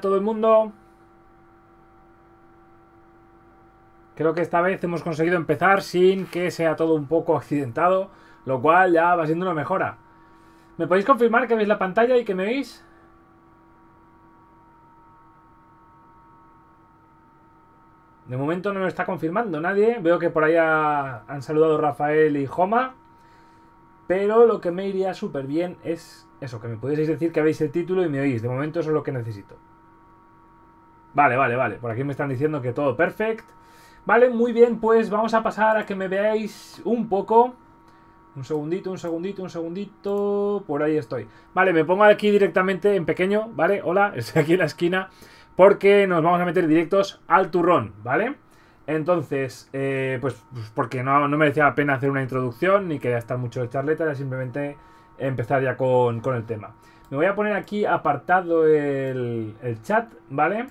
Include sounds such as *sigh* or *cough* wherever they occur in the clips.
todo el mundo. Creo que esta vez hemos conseguido empezar sin que sea todo un poco accidentado, lo cual ya va siendo una mejora. ¿Me podéis confirmar que veis la pantalla y que me veis? De momento no me está confirmando nadie. Veo que por ahí han saludado Rafael y Joma. Pero lo que me iría súper bien es eso, que me pudieseis decir que veis el título y me oís. De momento eso es lo que necesito. Vale, vale, vale. Por aquí me están diciendo que todo perfecto. Vale, muy bien, pues vamos a pasar a que me veáis un poco. Un segundito, un segundito, un segundito. Por ahí estoy. Vale, me pongo aquí directamente en pequeño, ¿vale? Hola, *laughs* estoy aquí en la esquina. Porque nos vamos a meter directos al turrón, ¿vale? Entonces, eh, pues, pues, porque no, no, merecía la pena hacer una introducción ni quería estar mucho de charleta, era simplemente empezar ya con, el tema. Me voy a poner aquí apartado el, chat, ¿vale? vale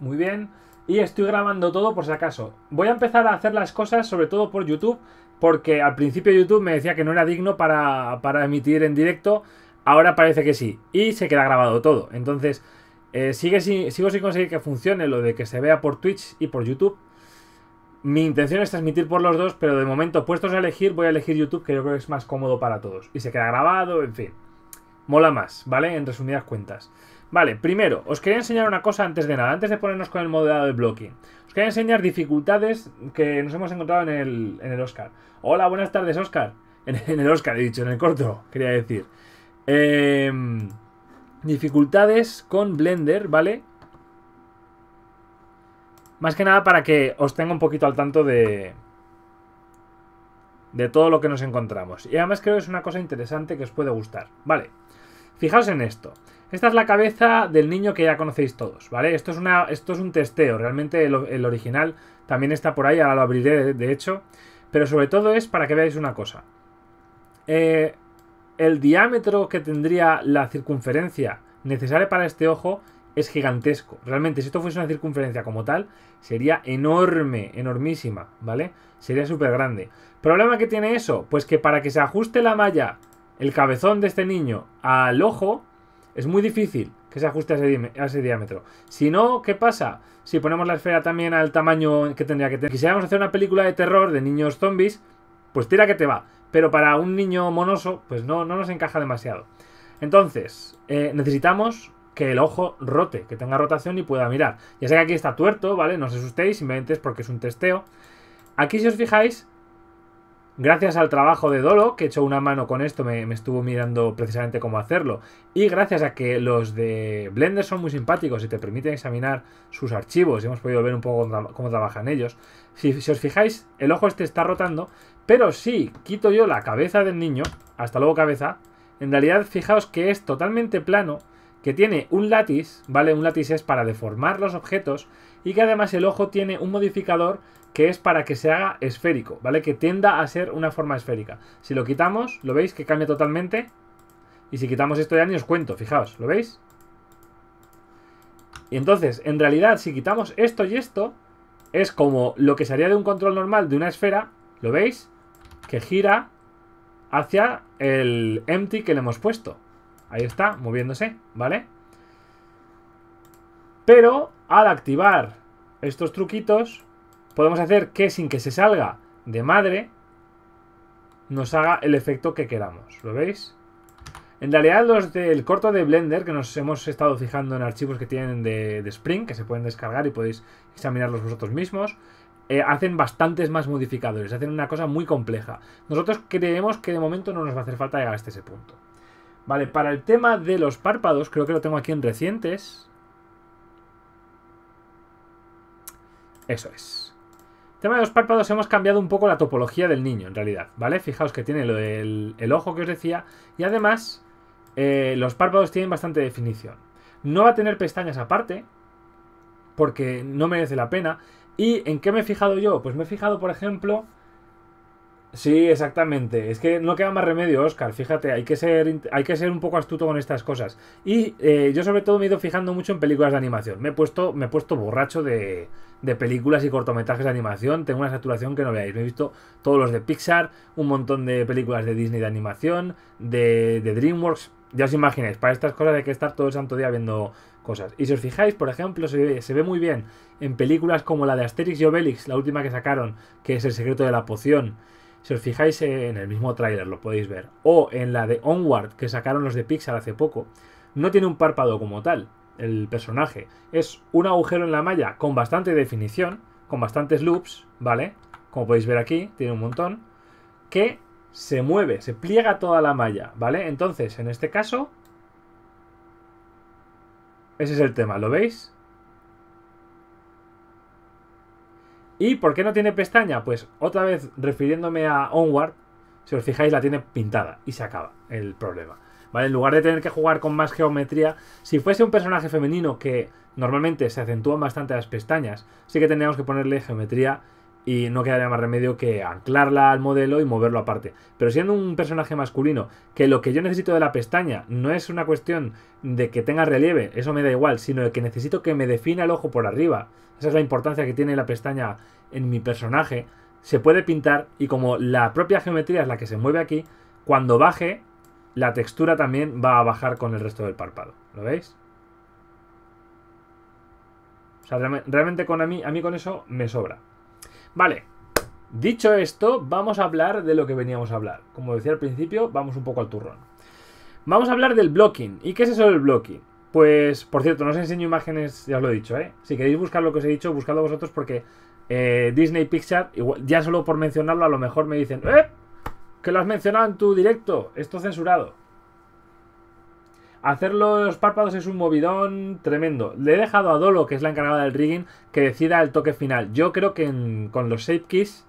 muy bien. Y estoy grabando todo por si acaso. Voy a empezar a hacer las cosas, sobre todo por YouTube, porque al principio YouTube me decía que no era digno para, para emitir en directo. Ahora parece que sí. Y se queda grabado todo. Entonces, eh, sigue sigo sin conseguir que funcione lo de que se vea por Twitch y por YouTube. Mi intención es transmitir por los dos, pero de momento, puestos a elegir, voy a elegir YouTube, que yo creo que es más cómodo para todos. Y se queda grabado, en fin. Mola más, ¿vale? En resumidas cuentas. Vale, primero, os quería enseñar una cosa antes de nada, antes de ponernos con el modelado de blocking. Os quería enseñar dificultades que nos hemos encontrado en el, Oscar. Hola, buenas tardes, Oscar. *laughs* En, el Oscar, he dicho, en el corto, quería decir. Em, dificultades con Blender, ¿vale? Más que nada para que os tenga un poquito al tanto de, de todo lo que nos encontramos. Y además creo que es una cosa interesante que os puede gustar. Vale, fijaos en esto. Esta es la cabeza del niño que ya conocéis todos, ¿vale? Esto es, una, esto es un testeo, realmente el, original también está por ahí, ahora lo abriré de, hecho, pero sobre todo es para que veáis una cosa. Eh, el diámetro que tendría la circunferencia necesaria para este ojo es gigantesco. Realmente, si esto fuese una circunferencia como tal, sería enorme, enormísima, ¿vale? Sería súper grande. ¿Problema que tiene eso? Pues que para que se ajuste la malla, el cabezón de este niño, al ojo, es muy difícil que se ajuste a ese, diámetro. Si no, ¿qué pasa? Si ponemos la esfera también al tamaño que tendría que tener. Quisiéramos hacer una película de terror de niños zombies, pues tira que te va. Pero para un niño monoso, pues no, no nos encaja demasiado. Entonces, eh, necesitamos que el ojo rote, que tenga rotación y pueda mirar. Ya sé que aquí está tuerto, ¿vale? No os asustéis, simplemente es porque es un testeo. Aquí si os fijáis, Gracias al trabajo de Dolo, que echó una mano con esto, me, estuvo mirando precisamente cómo hacerlo. Y gracias a que los de Blender son muy simpáticos y te permiten examinar sus archivos, y hemos podido ver un poco cómo trabajan ellos. Si, os fijáis, el ojo este está rotando, pero si quito yo la cabeza del niño, hasta luego cabeza, en realidad fijaos que es totalmente plano, que tiene un látiz, ¿vale? Un látiz es para deformar los objetos y que además el ojo tiene un modificador que es para que se haga esférico, ¿vale? Que tienda a ser una forma esférica. Si lo quitamos, lo veis que cambia totalmente. Y si quitamos esto ya ni os cuento, fijaos, ¿lo veis? Y entonces, en realidad, si quitamos esto y esto, es como lo que se haría de un control normal de una esfera, ¿lo veis? Que gira hacia el empty que le hemos puesto. Ahí está, moviéndose, ¿vale? Pero al activar estos truquitos, podemos hacer que sin que se salga de madre, nos haga el efecto que queramos. ¿Lo veis? En realidad los del corto de Blender, que nos hemos estado fijando en archivos que tienen de, de Spring, que se pueden descargar y podéis examinarlos vosotros mismos, eh, hacen bastantes más modificadores, hacen una cosa muy compleja. Nosotros creemos que de momento no nos va a hacer falta llegar hasta ese punto. Vale, para el tema de los párpados, creo que lo tengo aquí en recientes. Eso es tema de los párpados hemos cambiado un poco la topología del niño, en realidad, ¿vale? Fijaos que tiene el ojo que os decía y además eh, los párpados tienen bastante definición. No va a tener pestañas aparte porque no merece la pena. ¿Y en qué me he fijado yo? Pues me he fijado, por ejemplo, Sí, exactamente. Es que no queda más remedio, Oscar. Fíjate, hay que ser, hay que ser un poco astuto con estas cosas. Y eh, yo sobre todo me he ido fijando mucho en películas de animación. Me he puesto, me he puesto borracho de, de películas y cortometrajes de animación. Tengo una saturación que no veáis. Me he visto todos los de Pixar, un montón de películas de Disney de animación, de, DreamWorks. Ya os imagináis, para estas cosas hay que estar todo el santo día viendo cosas. Y si os fijáis, por ejemplo, se ve, se ve, muy bien en películas como la de Asterix y Obelix, la última que sacaron, que es El secreto de la poción. Si os fijáis en el mismo tráiler, lo podéis ver. O en la de Onward, que sacaron los de Pixar hace poco. No tiene un párpado como tal, el personaje. Es un agujero en la malla con bastante definición, con bastantes loops, ¿vale? Como podéis ver aquí, tiene un montón. Que se mueve, se pliega toda la malla, ¿vale? Entonces, en este caso... Ese es el tema, ¿lo veis? ¿Y por qué no tiene pestaña? Pues otra vez refiriéndome a Onward, si os fijáis la tiene pintada y se acaba el problema. ¿Vale? En lugar de tener que jugar con más geometría, si fuese un personaje femenino que normalmente se acentúan bastante las pestañas, sí que tendríamos que ponerle geometría y no quedaría más remedio que anclarla al modelo y moverlo aparte. Pero siendo un personaje masculino, que lo que yo necesito de la pestaña no es una cuestión de que tenga relieve, eso me da igual, sino de que necesito que me defina el ojo por arriba. Esa es la importancia que tiene la pestaña en mi personaje. Se puede pintar y como la propia geometría es la que se mueve aquí, cuando baje, la textura también va a bajar con el resto del párpado. ¿Lo veis? O sea, realmente con a mí, a mí con eso me sobra. Vale. Dicho esto, vamos a hablar de lo que veníamos a hablar. Como decía al principio, vamos un poco al turrón. Vamos a hablar del blocking. ¿Y qué es eso del blocking? Pues, por cierto, no os enseño imágenes, ya os lo he dicho, ¿eh? Si queréis buscar lo que os he dicho, buscadlo vosotros porque eh, Disney Pixar, ya solo por mencionarlo, a lo mejor me dicen, ¡eh! Que lo has mencionado en tu directo, esto censurado. Hacer los párpados es un movidón tremendo. Le he dejado a Dolo, que es la encargada del rigging, que decida el toque final. Yo creo que con los shape keys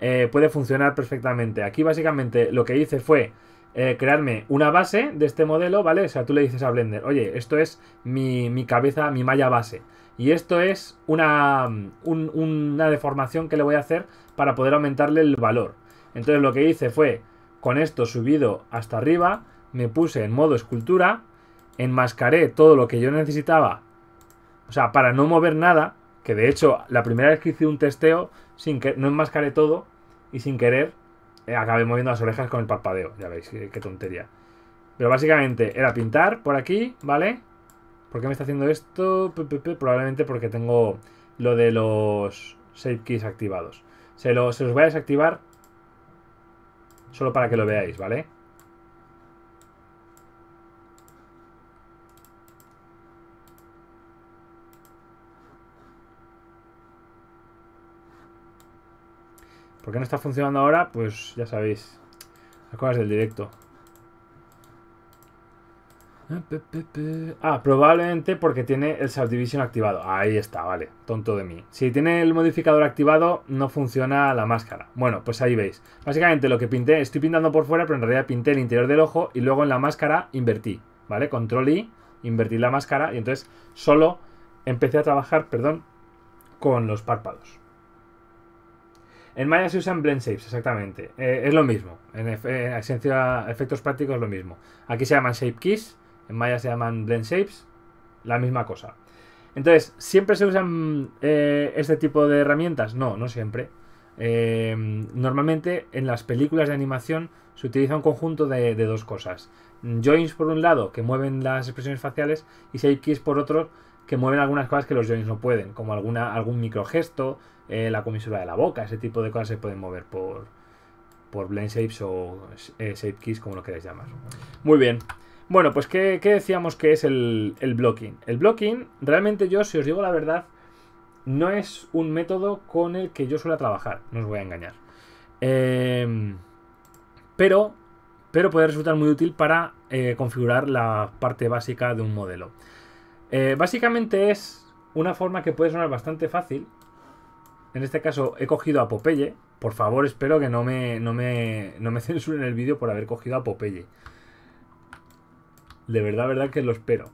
eh, puede funcionar perfectamente. Aquí básicamente lo que hice fue eh, crearme una base de este modelo, ¿vale? O sea, tú le dices a Blender, oye, esto es mi, cabeza, mi malla base. Y esto es una, una deformación que le voy a hacer para poder aumentarle el valor. Entonces lo que hice fue, con esto subido hasta arriba, me puse en modo escultura, enmascaré todo lo que yo necesitaba, o sea, para no mover nada, que de hecho la primera vez que hice un testeo, sin que no enmascaré todo y sin querer eh, acabé moviendo las orejas con el parpadeo, ya veis, eh, qué, tontería. Pero básicamente era pintar por aquí, ¿vale? ¿Por qué me está haciendo esto? probablemente porque tengo lo de los Save keys activados. Se, se los voy a desactivar solo para que lo veáis, ¿vale? que no está funcionando ahora? Pues ya sabéis. Las cosas del directo. Ah, probablemente porque tiene el subdivision activado. Ahí está, vale. Tonto de mí. Si tiene el modificador activado, no funciona la máscara. Bueno, pues ahí veis. Básicamente lo que pinté, estoy pintando por fuera, pero en realidad pinté el interior del ojo y luego en la máscara invertí, ¿vale? Control I, invertí la máscara y entonces solo empecé a trabajar, perdón, con los párpados. En Maya se usan blend shapes, exactamente. Eh, es lo mismo. En, esencia, efectos prácticos es lo mismo. Aquí se llaman shape keys, en Maya se llaman blend shapes, la misma cosa. Entonces, ¿siempre se usan eh, este tipo de herramientas? No, no siempre. Eh, normalmente en las películas de animación se utiliza un conjunto de, dos cosas. Joins por un lado, que mueven las expresiones faciales, y shape keys por otro, que mueven algunas cosas que los joins no pueden, como alguna, algún microgesto, eh, la comisura de la boca, ese tipo de cosas se pueden mover por, por blend shapes o eh, shape keys, como lo queráis llamar. Muy bien. Bueno, pues ¿qué, decíamos que es el, blocking? El blocking, realmente yo, si os digo la verdad, no es un método con el que yo suelo trabajar, no os voy a engañar. Eh, pero, pero puede resultar muy útil para configurar la parte básica de un modelo. básicamente es una forma que puede sonar bastante fácil, en este caso he cogido a Popeye. Por favor, espero que no me, no me, no me *laughs* censuren el vídeo por haber cogido a Popeye. De verdad, verdad que lo espero.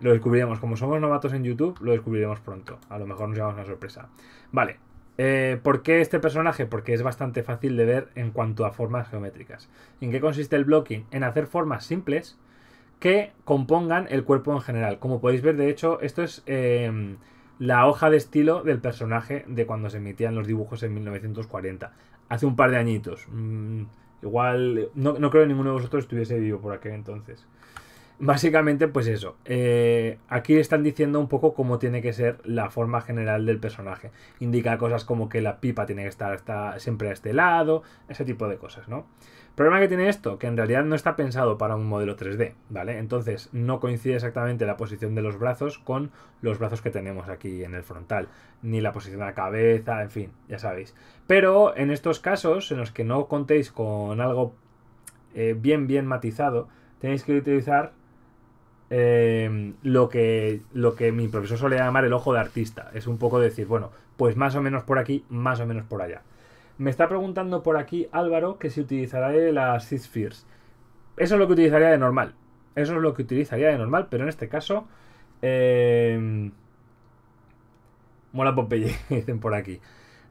Lo descubriremos. Como somos novatos en YouTube, lo descubriremos pronto. A lo mejor nos llevamos una sorpresa. Vale. Eh, ¿Por qué este personaje? Porque es bastante fácil de ver en cuanto a formas geométricas. ¿En qué consiste el blocking? En hacer formas simples que compongan el cuerpo en general. Como podéis ver, de hecho, esto es... Eh, la hoja de estilo del personaje de cuando se emitían los dibujos en 1940, hace un par de añitos. Mm, igual, no, creo que ninguno de vosotros estuviese vivo por aquel entonces. Básicamente, pues eso. Eh, aquí están diciendo un poco cómo tiene que ser la forma general del personaje. Indica cosas como que la pipa tiene que estar siempre a este lado, ese tipo de cosas, ¿no? Problema que tiene esto, que en realidad no está pensado para un modelo 3D, ¿vale? Entonces no coincide exactamente la posición de los brazos con los brazos que tenemos aquí en el frontal, ni la posición de la cabeza, en fin, ya sabéis. Pero en estos casos en los que no contéis con algo eh, bien, bien matizado, tenéis que utilizar eh, lo, que, lo que mi profesor suele llamar el ojo de artista. Es un poco decir, bueno, pues más o menos por aquí, más o menos por allá. Me está preguntando por aquí Álvaro que si utilizará las Seed Spheres Eso es lo que utilizaría de normal. Eso es lo que utilizaría de normal, pero en este caso. Eh, mola Popeye, *laughs* dicen por aquí.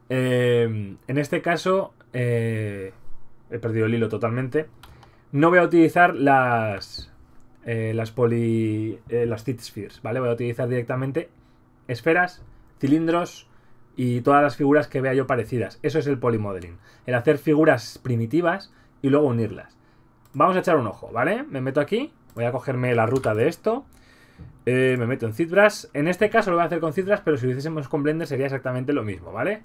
Eh, en este caso. Eh, he perdido el hilo totalmente. No voy a utilizar las. las poli. las ¿vale? Voy a utilizar directamente esferas, cilindros y todas las figuras que vea yo parecidas. Eso es el polymodeling, el hacer figuras primitivas y luego unirlas. Vamos a echar un ojo, ¿vale? Me meto aquí, voy a cogerme la ruta de esto, eh, me meto en ZBrush. En este caso lo voy a hacer con ZBrush, pero si lo hiciésemos con Blender sería exactamente lo mismo, ¿vale?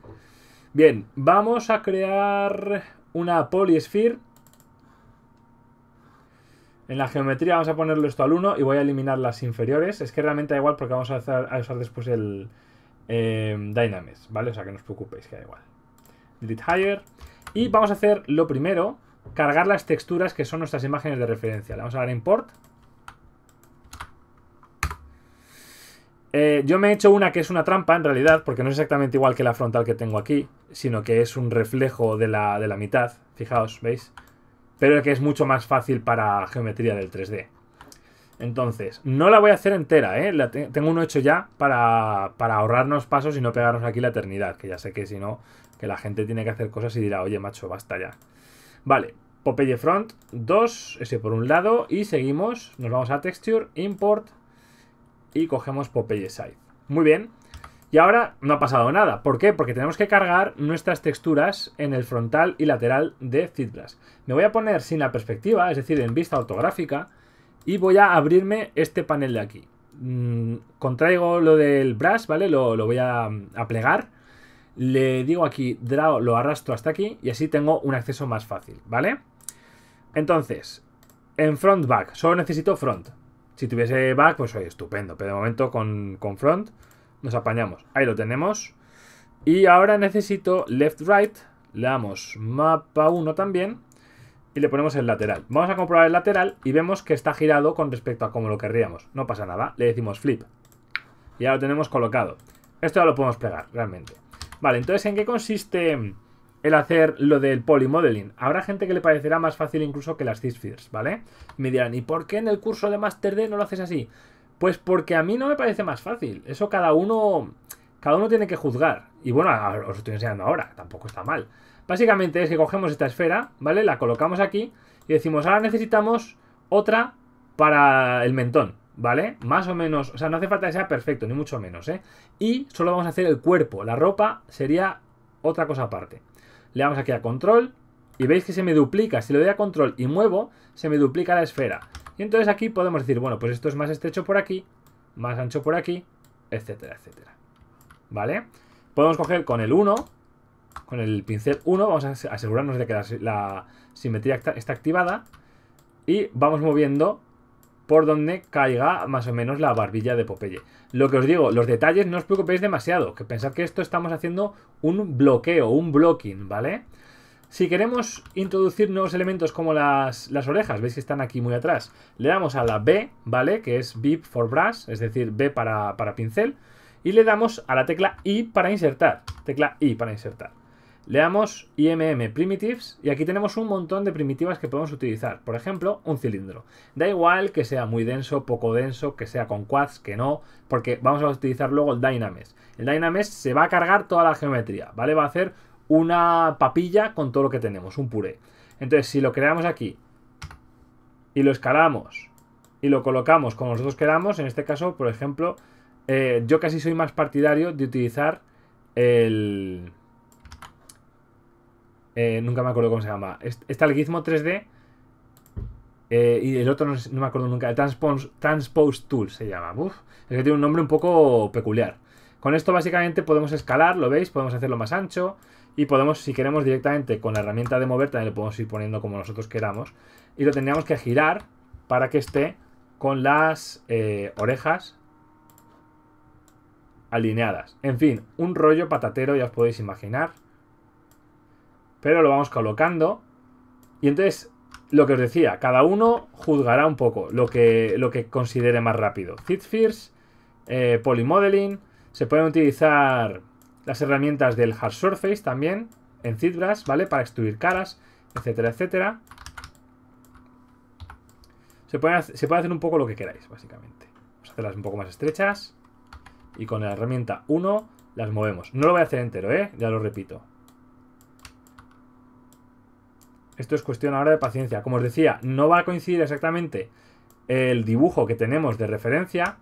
Bien, vamos a crear una polysphere. En la geometría vamos a ponerlo esto al 1 y voy a eliminar las inferiores. Es que realmente da igual porque vamos a, a usar después el, Em, Dynamics, ¿vale? O sea que no os preocupéis, que da igual. Delete Higher. Y vamos a hacer lo primero, cargar las texturas que son nuestras imágenes de referencia. Le vamos a dar Import. Eh, yo me he hecho una que es una trampa en realidad, porque no es exactamente igual que la frontal que tengo aquí, sino que es un reflejo de la, de la mitad, fijaos, ¿veis? Pero que es mucho más fácil para geometría del 3D. Entonces, no la voy a hacer entera, ¿eh? tengo uno hecho ya para, ahorrarnos pasos y no pegarnos aquí la eternidad, que ya sé que si no, que la gente tiene que hacer cosas y dirá, oye, macho, basta ya. Vale, Popeye Front 2, ese por un lado, y seguimos, nos vamos a Texture, Import, y cogemos Popeye Side. Muy bien, y ahora no ha pasado nada. ¿Por qué? Porque tenemos que cargar nuestras texturas en el frontal y lateral de ZBrush. Me voy a poner sin la perspectiva, es decir, en vista ortográfica, y voy a abrirme este panel de aquí. Mm, contraigo lo del brush, ¿vale? Lo, voy a, plegar. Le digo aquí draw, lo arrastro hasta aquí y así tengo un acceso más fácil, ¿vale? Entonces, en front back, solo necesito front. Si tuviese back, pues soy estupendo, pero de momento con, con front nos apañamos. Ahí lo tenemos. Y ahora necesito left right, le damos mapa 1 también y le ponemos el lateral. Vamos a comprobar el lateral y vemos que está girado con respecto a como lo querríamos. No pasa nada, le decimos flip. Y ya lo tenemos colocado. Esto ya lo podemos pegar, realmente. Vale, entonces, ¿en qué consiste el hacer lo del polymodeling? Habrá gente que le parecerá más fácil incluso que las CISFIRS, ¿vale? me dirán, ¿y por qué en el curso de Master D no lo haces así? Pues porque a mí no me parece más fácil. Eso cada uno... Cada uno tiene que juzgar. Y bueno, os estoy enseñando ahora, tampoco está mal. Básicamente es que cogemos esta esfera, ¿vale? La colocamos aquí y decimos, ahora necesitamos otra para el mentón, ¿vale? Más o menos, o sea, no hace falta que sea perfecto, ni mucho menos, ¿eh? Y solo vamos a hacer el cuerpo, la ropa sería otra cosa aparte. Le damos aquí a control y veis que se me duplica, si le doy a control y muevo, se me duplica la esfera. Y entonces aquí podemos decir, bueno, pues esto es más estrecho por aquí, más ancho por aquí, etcétera, etcétera. ¿Vale? Podemos coger con el 1 con el pincel 1 vamos a asegurarnos de que la, simetría está, activada y vamos moviendo por donde caiga más o menos la barbilla de Popeye. Lo que os digo, los detalles no os preocupéis demasiado, que pensad que esto estamos haciendo un bloqueo, un blocking, ¿vale? Si queremos introducir nuevos elementos como las, orejas, veis que están aquí muy atrás, le damos a la B, ¿vale? Que es B for brush, es decir, B para, para pincel, y le damos a la tecla I para insertar, tecla I para insertar leamos IMM Primitives y aquí tenemos un montón de primitivas que podemos utilizar. Por ejemplo, un cilindro. Da igual que sea muy denso, poco denso, que sea con quads, que no, porque vamos a utilizar luego el Dynames. El Dynames se va a cargar toda la geometría, ¿vale? Va a hacer una papilla con todo lo que tenemos, un puré. Entonces, si lo creamos aquí y lo escalamos y lo colocamos como nosotros queramos, en este caso, por ejemplo, eh, yo casi soy más partidario de utilizar el eh, nunca me acuerdo cómo se llama. Está el Gizmo 3D. Eh, y el otro no, me acuerdo nunca. El Transpose, Tool se llama. Uf, es que tiene un nombre un poco peculiar. Con esto básicamente podemos escalar, lo veis, podemos hacerlo más ancho y podemos, si queremos directamente con la herramienta de mover, también lo podemos ir poniendo como nosotros queramos y lo tendríamos que girar para que esté con las eh, orejas alineadas. En fin, un rollo patatero, ya os podéis imaginar pero lo vamos colocando. Y entonces, lo que os decía, cada uno juzgará un poco lo que, lo que considere más rápido. Fitfears, eh, Polymodeling, se pueden utilizar las herramientas del Hard Surface también, en ZBrush, ¿vale? Para extruir caras, etcétera, etcétera. Se puede, se puede hacer un poco lo que queráis, básicamente. Vamos a hacerlas un poco más estrechas. Y con la herramienta 1 las movemos. No lo voy a hacer entero, ¿eh? Ya lo repito esto es cuestión ahora de paciencia. Como os decía, no va a coincidir exactamente el dibujo que tenemos de referencia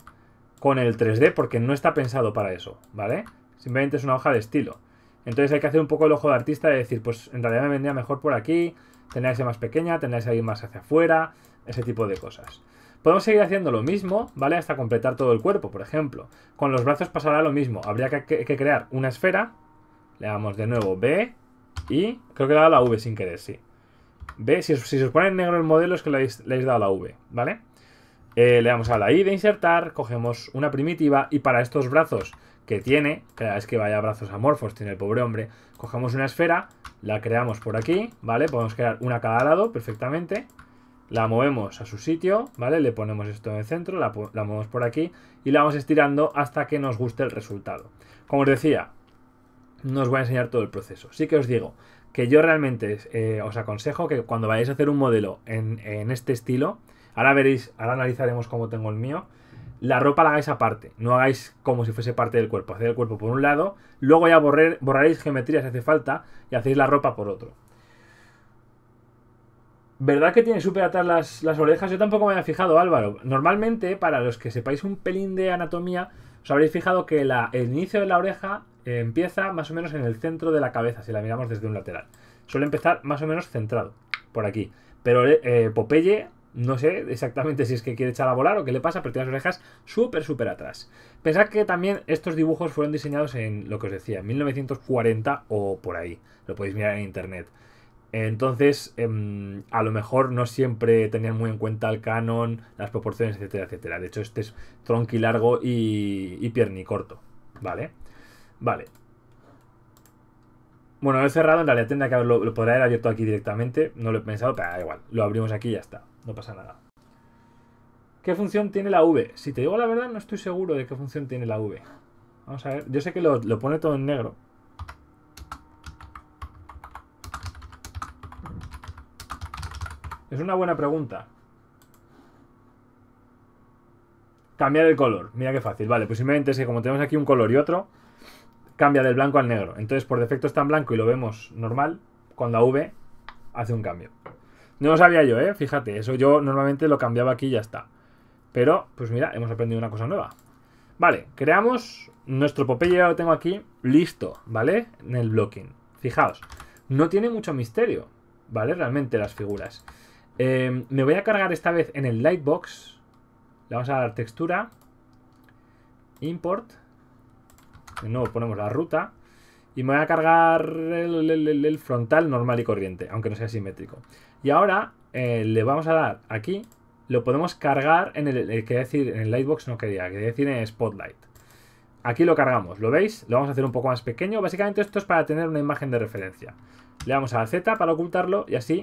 con el 3D porque no está pensado para eso, ¿vale? Simplemente es una hoja de estilo. Entonces hay que hacer un poco el ojo de artista Y decir, pues en realidad me vendría mejor por aquí, tendría que ser más pequeña, tendría que ir más hacia afuera, ese tipo de cosas. Podemos seguir haciendo lo mismo, ¿vale? Hasta completar todo el cuerpo, por ejemplo. Con los brazos pasará lo mismo. Habría que, crear una esfera. Le damos de nuevo B y creo que le da la V sin querer, sí. Si, se os pone en negro el modelo es que le habéis, dado la V, ¿vale? Eh, le damos a la I de insertar, cogemos una primitiva y para estos brazos que tiene, cada vez que vaya brazos amorfos tiene el pobre hombre, cogemos una esfera, la creamos por aquí, ¿vale? Podemos crear una a cada lado perfectamente, la movemos a su sitio, ¿vale? Le ponemos esto en el centro, la, la movemos por aquí y la vamos estirando hasta que nos guste el resultado. Como os decía, no os voy a enseñar todo el proceso. Sí que os digo que yo realmente eh, os aconsejo que cuando vayáis a hacer un modelo en, este estilo, ahora veréis, ahora analizaremos cómo tengo el mío, la ropa la hagáis aparte, no hagáis como si fuese parte del cuerpo, hacéis el cuerpo por un lado, luego ya borraréis geometría si hace falta y hacéis la ropa por otro. ¿Verdad que tiene súper atrás las, orejas? Yo tampoco me había fijado, Álvaro. Normalmente, para los que sepáis un pelín de anatomía, os habréis fijado que el inicio de la oreja empieza más o menos en el centro de la cabeza, si la miramos desde un lateral. Suele empezar más o menos centrado, por aquí. Pero eh, Popeye, no sé exactamente si es que quiere echar a volar o qué le pasa, pero tiene las orejas súper, súper atrás. Pensad que también estos dibujos fueron diseñados en lo que os decía, 1940 o por ahí. Lo podéis mirar en internet. Entonces, em, a lo mejor no siempre tenían muy en cuenta el canon, las proporciones, etcétera, etcétera. De hecho, este es tronqui largo y, y pierni corto, ¿vale? Vale. Bueno, lo he cerrado, en la tendría que lo podría haber abierto aquí directamente. No lo he pensado, pero da igual. Lo abrimos aquí y ya está. No pasa nada. ¿Qué función tiene la V? Si te digo la verdad, no estoy seguro de qué función tiene la V. Vamos a ver. Yo sé que lo, pone todo en negro. Es una buena pregunta. Cambiar el color. Mira qué fácil. Vale, pues simplemente sé, como tenemos aquí un color y otro, cambia del blanco al negro. Entonces, por defecto está en blanco y lo vemos normal. Con la V hace un cambio. No lo sabía yo, ¿eh? Fíjate, eso yo normalmente lo cambiaba aquí y ya está. Pero, pues mira, hemos aprendido una cosa nueva. Vale, creamos nuestro Popeye, ya lo tengo aquí, listo, ¿vale? En el blocking. Fijaos, no tiene mucho misterio, ¿vale? Realmente las figuras. Em, me voy a cargar esta vez en el Lightbox. Le vamos a dar textura. Import. De nuevo ponemos la ruta. Y me voy a cargar el, frontal normal y corriente, aunque no sea simétrico. Y ahora eh, le vamos a dar aquí, lo podemos cargar en el, eh, decir, en el Lightbox no quería, que decir en Spotlight. Aquí lo cargamos, ¿lo veis? Lo vamos a hacer un poco más pequeño. Básicamente esto es para tener una imagen de referencia. Le damos a la Z para ocultarlo y así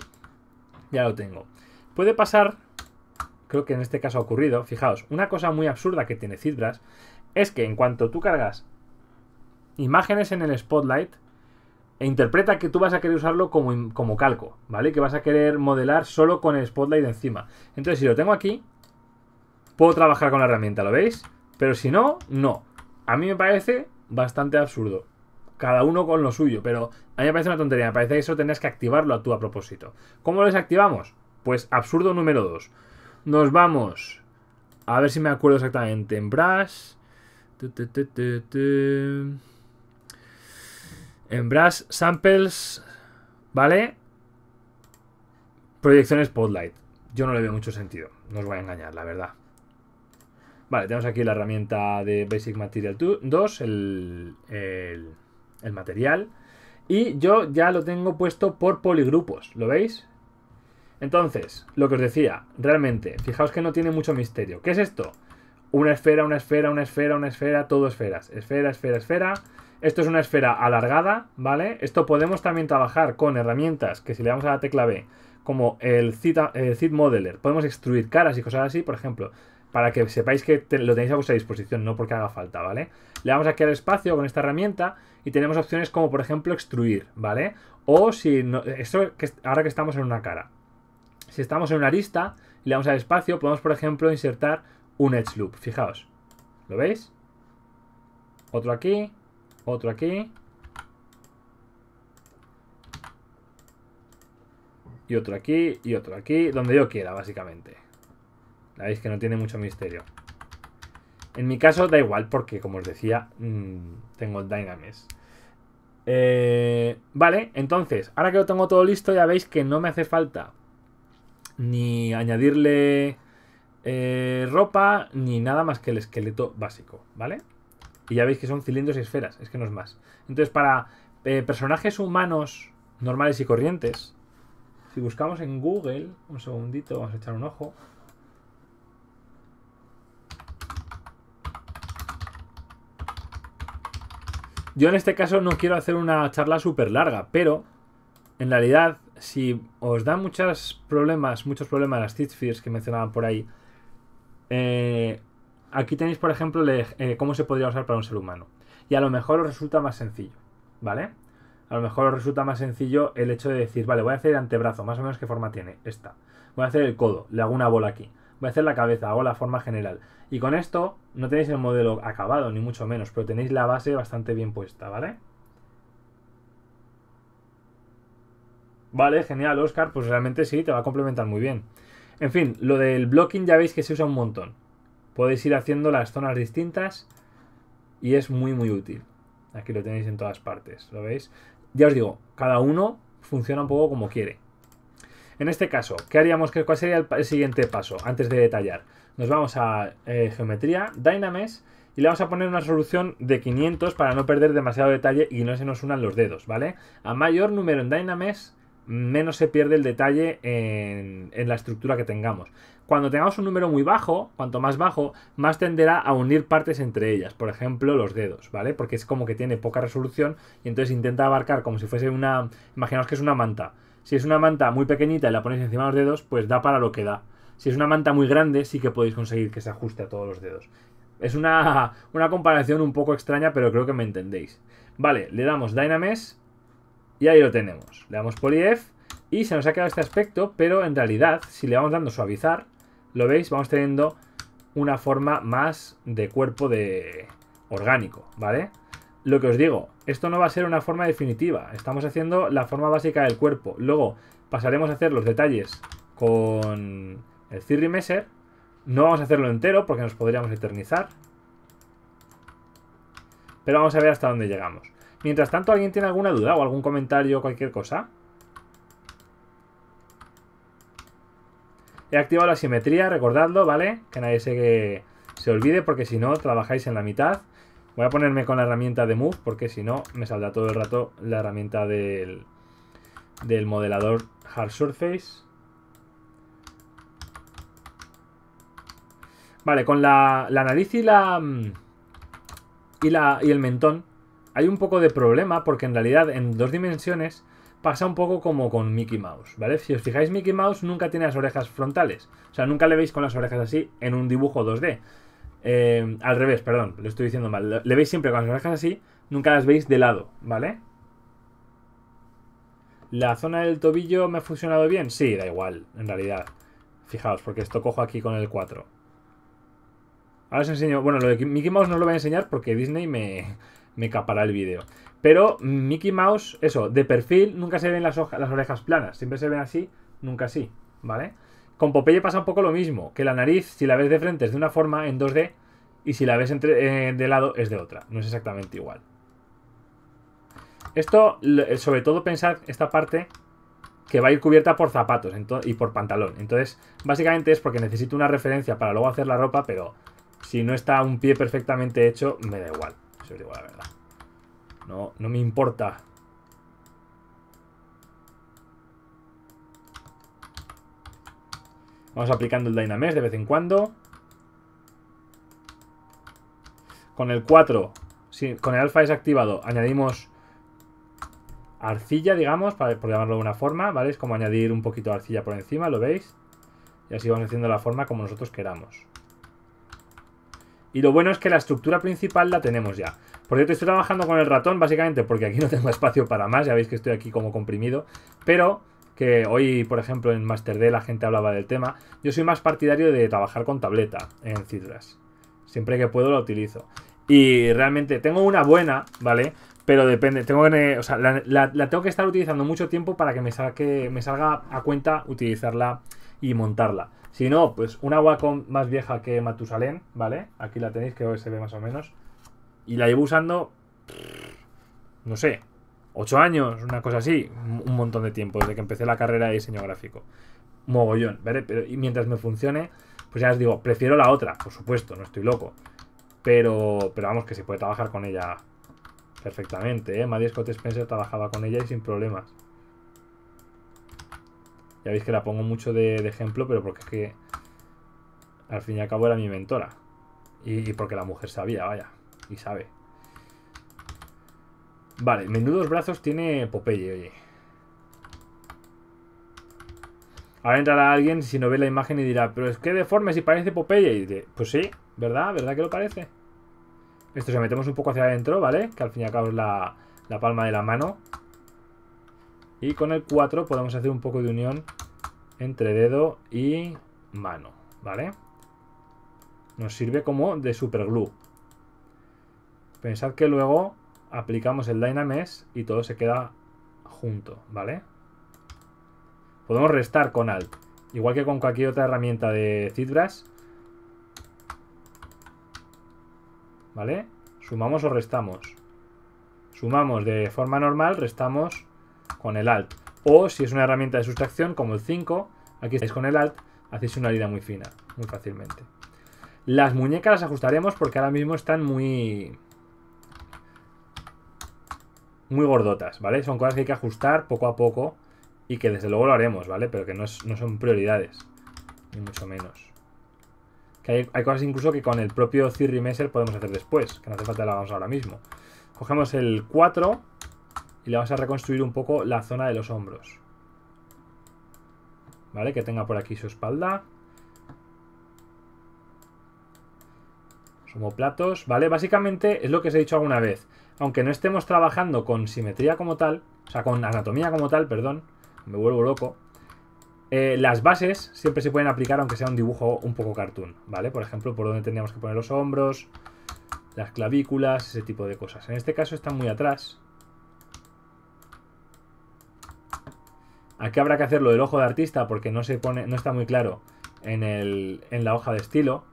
ya lo tengo. Puede pasar, creo que en este caso ha ocurrido, fijaos, una cosa muy absurda que tiene cifras es que en cuanto tú cargas imágenes en el spotlight e interpreta que tú vas a querer usarlo como, calco, ¿vale? Que vas a querer modelar solo con el spotlight encima. Entonces, si lo tengo aquí, puedo trabajar con la herramienta, ¿lo veis? Pero si no, no. A mí me parece bastante absurdo. Cada uno con lo suyo, pero a mí me parece una tontería. Me parece que eso tenés que activarlo a tú a propósito. ¿Cómo lo desactivamos? Pues absurdo número 2. Nos vamos. A ver si me acuerdo exactamente. En brush. En brass Samples, ¿vale? Proyección Spotlight. Yo no le veo mucho sentido, no os voy a engañar, la verdad. Vale, tenemos aquí la herramienta de Basic Material 2, el, el, el material. Y yo ya lo tengo puesto por poligrupos, ¿lo veis? Entonces, lo que os decía, realmente, fijaos que no tiene mucho misterio. ¿Qué es esto? Una esfera, una esfera, una esfera, una esfera, todo esferas. Esfera, esfera, esfera, esto es una esfera alargada, ¿vale? Esto podemos también trabajar con herramientas que si le damos a la tecla B, como el Zit, Modeler, podemos extruir caras y cosas así, por ejemplo, para que sepáis que lo tenéis a vuestra disposición, no porque haga falta, ¿vale? Le damos aquí al espacio con esta herramienta y tenemos opciones como, por ejemplo, extruir, ¿vale? O si, no, ahora que estamos en una cara, si estamos en una arista y le damos al espacio, podemos, por ejemplo, insertar un edge loop, fijaos, ¿lo veis? Otro aquí, otro aquí. Y otro aquí, y otro aquí, donde yo quiera, básicamente. La veis que no tiene mucho misterio. En mi caso da igual, porque como os decía, mm, tengo el Dynamis. Eh, vale, entonces, ahora que lo tengo todo listo, ya veis que no me hace falta ni añadirle eh, ropa, ni nada más que el esqueleto básico, ¿vale? Y ya veis que son cilindros y esferas, es que no es más. Entonces, para eh, personajes humanos normales y corrientes, si buscamos en Google, un segundito, vamos a echar un ojo. Yo en este caso no quiero hacer una charla súper larga, pero en realidad, si os dan muchos problemas, muchos problemas las Stitch Fears que mencionaban por ahí, eh, aquí tenéis, por ejemplo, eh, cómo se podría usar para un ser humano. Y a lo mejor os resulta más sencillo, ¿vale? A lo mejor os resulta más sencillo el hecho de decir, vale, voy a hacer el antebrazo, más o menos qué forma tiene, esta. Voy a hacer el codo, le hago una bola aquí. Voy a hacer la cabeza, hago la forma general. Y con esto no tenéis el modelo acabado, ni mucho menos, pero tenéis la base bastante bien puesta, ¿vale? Vale, genial, Oscar, pues realmente sí, te va a complementar muy bien. En fin, lo del blocking ya veis que se usa un montón. Podéis ir haciendo las zonas distintas y es muy muy útil. Aquí lo tenéis en todas partes, ¿lo veis? Ya os digo, cada uno funciona un poco como quiere. En este caso, ¿qué haríamos? ¿Cuál sería el, siguiente paso antes de detallar? Nos vamos a eh, Geometría, dynamics y le vamos a poner una resolución de 500 para no perder demasiado detalle y no se nos unan los dedos, ¿vale? A mayor número en dynamics menos se pierde el detalle en, la estructura que tengamos. Cuando tengamos un número muy bajo, cuanto más bajo, más tenderá a unir partes entre ellas, por ejemplo los dedos, ¿vale? Porque es como que tiene poca resolución y entonces intenta abarcar como si fuese una... Imaginaos que es una manta. Si es una manta muy pequeñita y la ponéis encima de los dedos, pues da para lo que da. Si es una manta muy grande, sí que podéis conseguir que se ajuste a todos los dedos. Es una, una comparación un poco extraña, pero creo que me entendéis. Vale, le damos Dynamesh y ahí lo tenemos. Le damos Polyf y se nos ha quedado este aspecto, pero en realidad, si le vamos dando suavizar, lo veis, vamos teniendo una forma más de cuerpo de orgánico, ¿vale? Lo que os digo, esto no va a ser una forma definitiva, estamos haciendo la forma básica del cuerpo. Luego pasaremos a hacer los detalles con el Cirri Messer. No vamos a hacerlo entero porque nos podríamos eternizar. Pero vamos a ver hasta dónde llegamos. Mientras tanto, ¿alguien tiene alguna duda o algún comentario o cualquier cosa? He activado la simetría, recordadlo, ¿vale? Que nadie se, se olvide porque si no, trabajáis en la mitad. Voy a ponerme con la herramienta de Move porque si no, me saldrá todo el rato la herramienta del, del modelador Hard Surface. Vale, con la, la nariz y la, mm, y la y el mentón hay un poco de problema porque en realidad en dos dimensiones pasa un poco como con Mickey Mouse, ¿vale? Si os fijáis, Mickey Mouse nunca tiene las orejas frontales. O sea, nunca le veis con las orejas así en un dibujo 2D. Eh, al revés, perdón, le estoy diciendo mal. Le veis siempre con las orejas así, nunca las veis de lado, ¿vale? ¿La zona del tobillo me ha funcionado bien? Sí, da igual, en realidad. Fijaos, porque esto cojo aquí con el 4. Ahora os enseño... Bueno, lo de Mickey Mouse no lo voy a enseñar porque Disney me, me capará el vídeo. Pero Mickey Mouse, eso, de perfil nunca se ven las, orejas planas, siempre se ven así, nunca así, ¿vale? Con Popeye pasa un poco lo mismo, que la nariz, si la ves de frente es de una forma en 2D y si la ves eh, de lado es de otra, no es exactamente igual. Esto, eh, sobre todo pensad esta parte que va a ir cubierta por zapatos y por pantalón. Entonces, básicamente es porque necesito una referencia para luego hacer la ropa, pero si no está un pie perfectamente hecho, me da igual. No, me importa. Vamos aplicando el Dynamesh de vez en cuando. Con el 4, con el alfa desactivado, añadimos arcilla, digamos, para, por llamarlo de una forma, ¿vale? Es como añadir un poquito de arcilla por encima, ¿lo veis? Y así vamos haciendo la forma como nosotros queramos. Y lo bueno es que la estructura principal la tenemos ya. Por cierto, estoy trabajando con el ratón básicamente porque aquí no tengo *laughs* espacio para más. Ya veis que estoy aquí como comprimido. Pero que hoy, por ejemplo, en Master D la gente hablaba del tema. Yo soy más partidario de trabajar con tableta en Cidras. Siempre que puedo la utilizo. Y realmente tengo una buena, ¿vale? Pero depende, tengo que, o sea, la, tengo que estar utilizando mucho tiempo para que me salga a cuenta utilizarla y montarla. Si no, pues una Wacom más vieja que Matusalén, ¿vale? Aquí la tenéis, que hoy se ve más o menos. Y la llevo usando, no sé, 8 años, una cosa así, un montón de tiempo, desde que empecé la carrera de diseño gráfico. Mogollón, ¿vale? Pero y mientras me funcione, pues ya os digo, prefiero la otra, por supuesto, no estoy loco. Pero, pero vamos, que se puede trabajar con ella perfectamente, ¿eh? Maddie Scott Spencer trabajaba con ella y sin problemas. Ya veis que la pongo mucho de, ejemplo, pero porque es que al fin y al cabo era mi mentora. Y, porque la mujer sabía, vaya, y sabe. Vale, menudos brazos tiene Popeye, oye. Ahora entrará alguien si no ve la imagen y dirá, pero es que deforme si parece Popeye. Y dice, pues sí, ¿verdad? ¿Verdad que lo parece? Esto, se metemos un poco hacia adentro, ¿vale? Que al fin y al cabo es la, la palma de la mano. Y con el 4 podemos hacer un poco de unión entre dedo y mano, ¿vale? Nos sirve como de superglue. Pensad que luego aplicamos el Dynamesh y todo se queda junto, ¿vale? Podemos restar con Alt. Igual que con cualquier otra herramienta de ZBrush. ¿Vale? Sumamos o restamos. Sumamos de forma normal, restamos con el Alt. O si es una herramienta de sustracción como el 5, aquí estáis con el Alt, hacéis una herida muy fina, muy fácilmente. Las muñecas las ajustaremos porque ahora mismo están muy... Muy gordotas, ¿vale? Son cosas que hay que ajustar poco a poco y que desde luego lo haremos, ¿vale? Pero que no, son prioridades, ni mucho menos. Que hay, cosas incluso que con el propio Cirri Messer podemos hacer después, que no hace falta que lo hagamos ahora mismo. Cogemos el 4 y le vamos a reconstruir un poco la zona de los hombros. ¿Vale? Que tenga por aquí su espalda. platos ¿vale? Básicamente es lo que os he dicho alguna vez. Aunque no estemos trabajando con simetría como tal, o sea, con anatomía como tal, perdón, me vuelvo loco, eh, las bases siempre se pueden aplicar aunque sea un dibujo un poco cartoon, ¿vale? Por ejemplo, por donde tendríamos que poner los hombros, las clavículas, ese tipo de cosas. En este caso están muy atrás, Aquí habrá que hacerlo del ojo de artista porque no se pone, no está muy claro en, la hoja de estilo.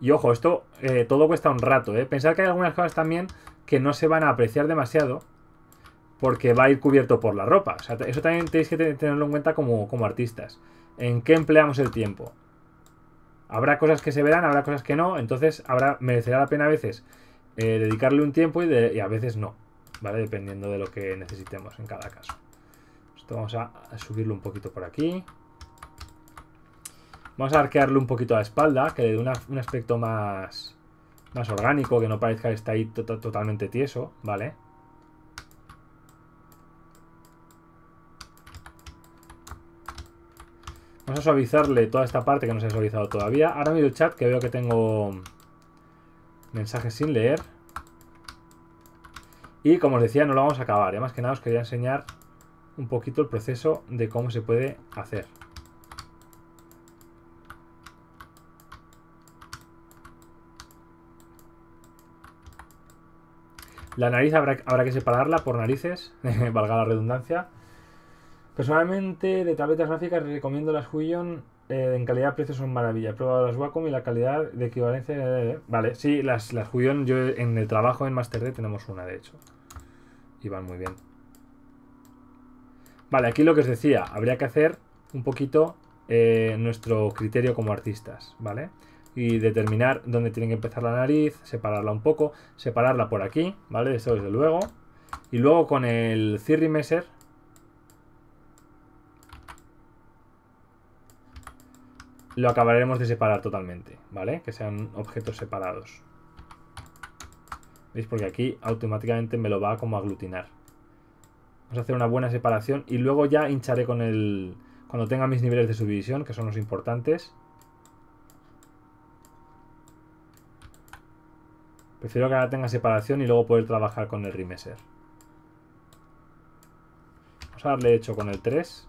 Y ojo, esto eh, todo cuesta un rato, ¿eh? Pensad que hay algunas cosas también que no se van a apreciar demasiado porque va a ir cubierto por la ropa. eso también tenéis que tenerlo en cuenta como, como artistas. ¿En qué empleamos el tiempo? Habrá cosas que se verán, habrá cosas que no, entonces habrá, merecerá la pena a veces eh, dedicarle un tiempo y a veces no. Dependiendo de lo que necesitemos en cada caso. Esto vamos a, subirlo un poquito por aquí. Vamos a arquearle un poquito a la espalda, que le dé un aspecto más, más orgánico, que no parezca que está ahí totalmente tieso, ¿vale? Vamos a suavizarle toda esta parte que no se ha suavizado todavía. Ahora miro el chat que veo que tengo mensajes sin leer. Y como os decía, no lo vamos a acabar. Y ¿eh? Más que nada os quería enseñar un poquito el proceso de cómo se puede hacer. La nariz habrá, que separarla por narices, *laughs* valga la redundancia. Personalmente, de tabletas gráficas recomiendo las Huion. Eh, en calidad, precio son maravilla. He probado las Wacom y la calidad de equivalencia. Eh, vale, sí, las, las yo en el trabajo en MasterD tenemos una, de hecho y van muy bien. Vale, aquí lo que os decía, habría que hacer un poquito eh, nuestro criterio como artistas, ¿vale? Y determinar dónde tiene que empezar la nariz, separarla un poco, separarla por aquí, ¿vale? Eso desde luego. Y luego con el Cirri Messer lo acabaremos de separar totalmente, ¿vale? Que sean objetos separados. Es Porque aquí automáticamente me lo va como a aglutinar. Vamos a hacer una buena separación y luego ya hincharé con el... Cuando tenga mis niveles de subdivisión, que son los importantes. Prefiero que ahora tenga separación y luego poder trabajar con el remeser. Vamos a darle hecho con el 3.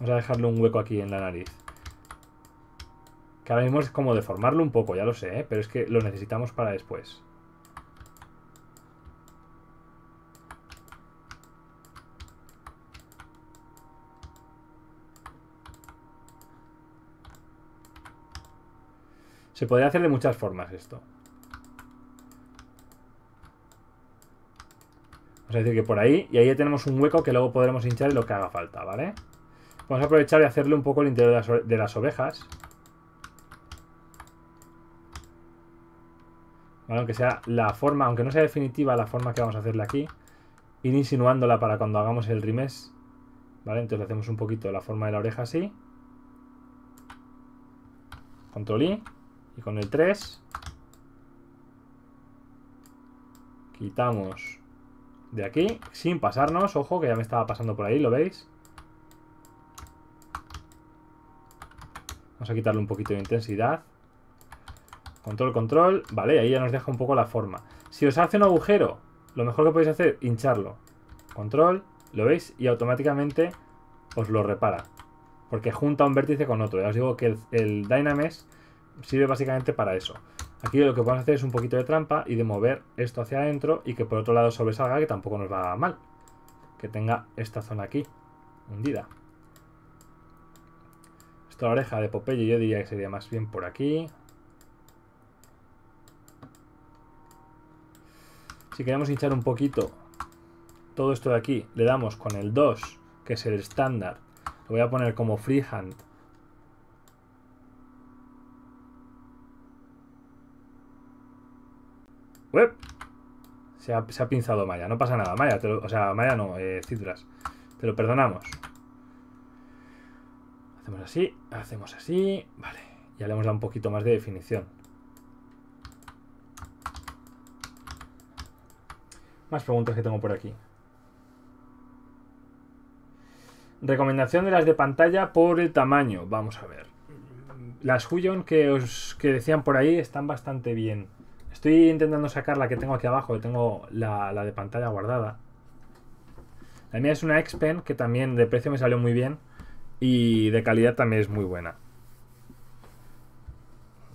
Vamos a dejarle un hueco aquí en la nariz. Que ahora mismo es como deformarlo un poco, ya lo sé, ¿eh? pero es que lo necesitamos para después. Se podría hacer de muchas formas esto. Vamos a decir que por ahí, y ahí ya tenemos un hueco que luego podremos hinchar lo que haga falta, ¿vale? Vamos a aprovechar y hacerle un poco el interior de las, ovejas. Aunque sea la forma, aunque no sea definitiva la forma que vamos a hacerle aquí, ir insinuándola para cuando hagamos el rimés ¿vale? Entonces le hacemos un poquito la forma de la oreja así. Control I. Y con el 3 quitamos de aquí sin pasarnos. Ojo, que ya me estaba pasando por ahí, ¿lo veis? Vamos a quitarle un poquito de intensidad. Control, control. Vale, ahí ya nos deja un poco la forma. Si os hace un agujero, lo mejor que podéis hacer, hincharlo. Control, lo veis, y automáticamente os lo repara. Porque junta un vértice con otro. Ya os digo que el, el sirve básicamente para eso. Aquí lo que podemos hacer es un poquito de trampa y de mover esto hacia adentro y que por otro lado sobresalga, que tampoco nos va mal. Que tenga esta zona aquí, hundida. Esto la oreja de Popeye yo diría que sería más bien por aquí. Si queremos hinchar un poquito todo esto de aquí, le damos con el 2, que es el estándar. Lo voy a poner como freehand Se ha, se ha pinzado Maya, no pasa nada. Maya, o sea, Maya no, eh, Citras. Te lo perdonamos. Hacemos así, hacemos así. Vale, ya le hemos dado un poquito más de definición. Más preguntas que tengo por aquí. Recomendación de las de pantalla por el tamaño. Vamos a ver. Las Huyon que, os, que decían por ahí están bastante bien. Estoy intentando sacar la que tengo aquí abajo, que tengo la, de pantalla guardada. La mía es una X-Pen que también de precio me salió muy bien y de calidad también es muy buena.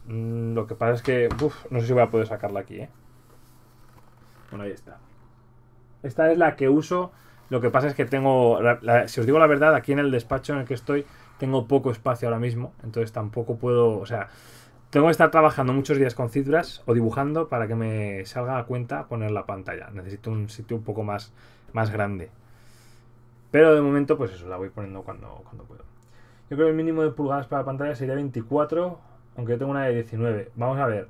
Mm, lo que pasa es que, uf, no sé si voy a poder sacarla aquí, ¿eh? Bueno, ahí está. Esta es la que uso. Lo que pasa es que tengo, si os digo la verdad, aquí en el despacho en el que estoy tengo poco espacio ahora mismo. Entonces tampoco puedo, o sea, tengo que estar trabajando muchos días con cifras o dibujando para que me salga a cuenta poner la pantalla. Necesito un sitio un poco más, más grande. Pero de momento, pues eso, la voy poniendo cuando, cuando puedo. Yo creo que el mínimo de pulgadas para la pantalla sería 24, aunque yo tengo una de 19. Vamos a ver.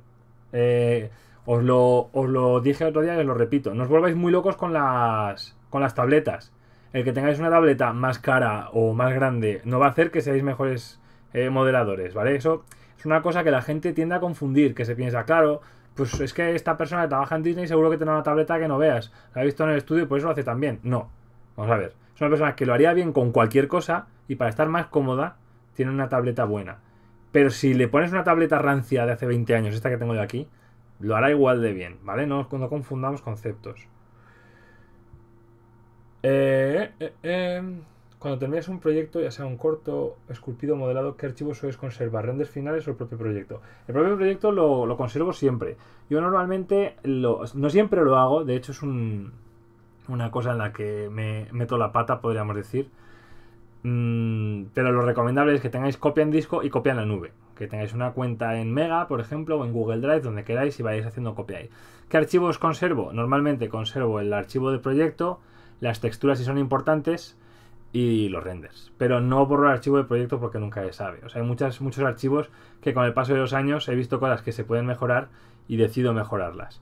Eh, os, lo, os lo dije otro día y os lo repito. No os volváis muy locos con las, con las tabletas. El que tengáis una tableta más cara o más grande no va a hacer que seáis mejores eh, modeladores, ¿vale? Eso una cosa que la gente tiende a confundir, que se piensa, claro, pues es que esta persona que trabaja en Disney seguro que tiene una tableta que no veas, la he visto en el estudio y por eso lo hace tan bien. No, vamos a ver, es una persona que lo haría bien con cualquier cosa y para estar más cómoda tiene una tableta buena. Pero si le pones una tableta rancia de hace 20 años, esta que tengo yo aquí, lo hará igual de bien, ¿vale? No, cuando confundamos conceptos. Eh, eh, eh. Cuando terminas un proyecto, ya sea un corto, esculpido, modelado, ¿qué archivos sueles conservar? ¿Renders finales o el propio proyecto? El propio proyecto lo, conservo siempre. Yo normalmente, no siempre lo hago, de hecho es una cosa en la que me meto la pata, podríamos decir. Mm, pero lo recomendable es que tengáis copia en disco y copia en la nube. Que tengáis una cuenta en Mega, por ejemplo, o en Google Drive, donde queráis y vayáis haciendo copia ahí. ¿Qué archivos conservo? Normalmente conservo el archivo de proyecto, las texturas si son importantes, y los renders. Pero no borro el archivo de proyecto porque nunca se sabe. O sea, hay muchos archivos que con el paso de los años he visto cosas que se pueden mejorar y decido mejorarlas.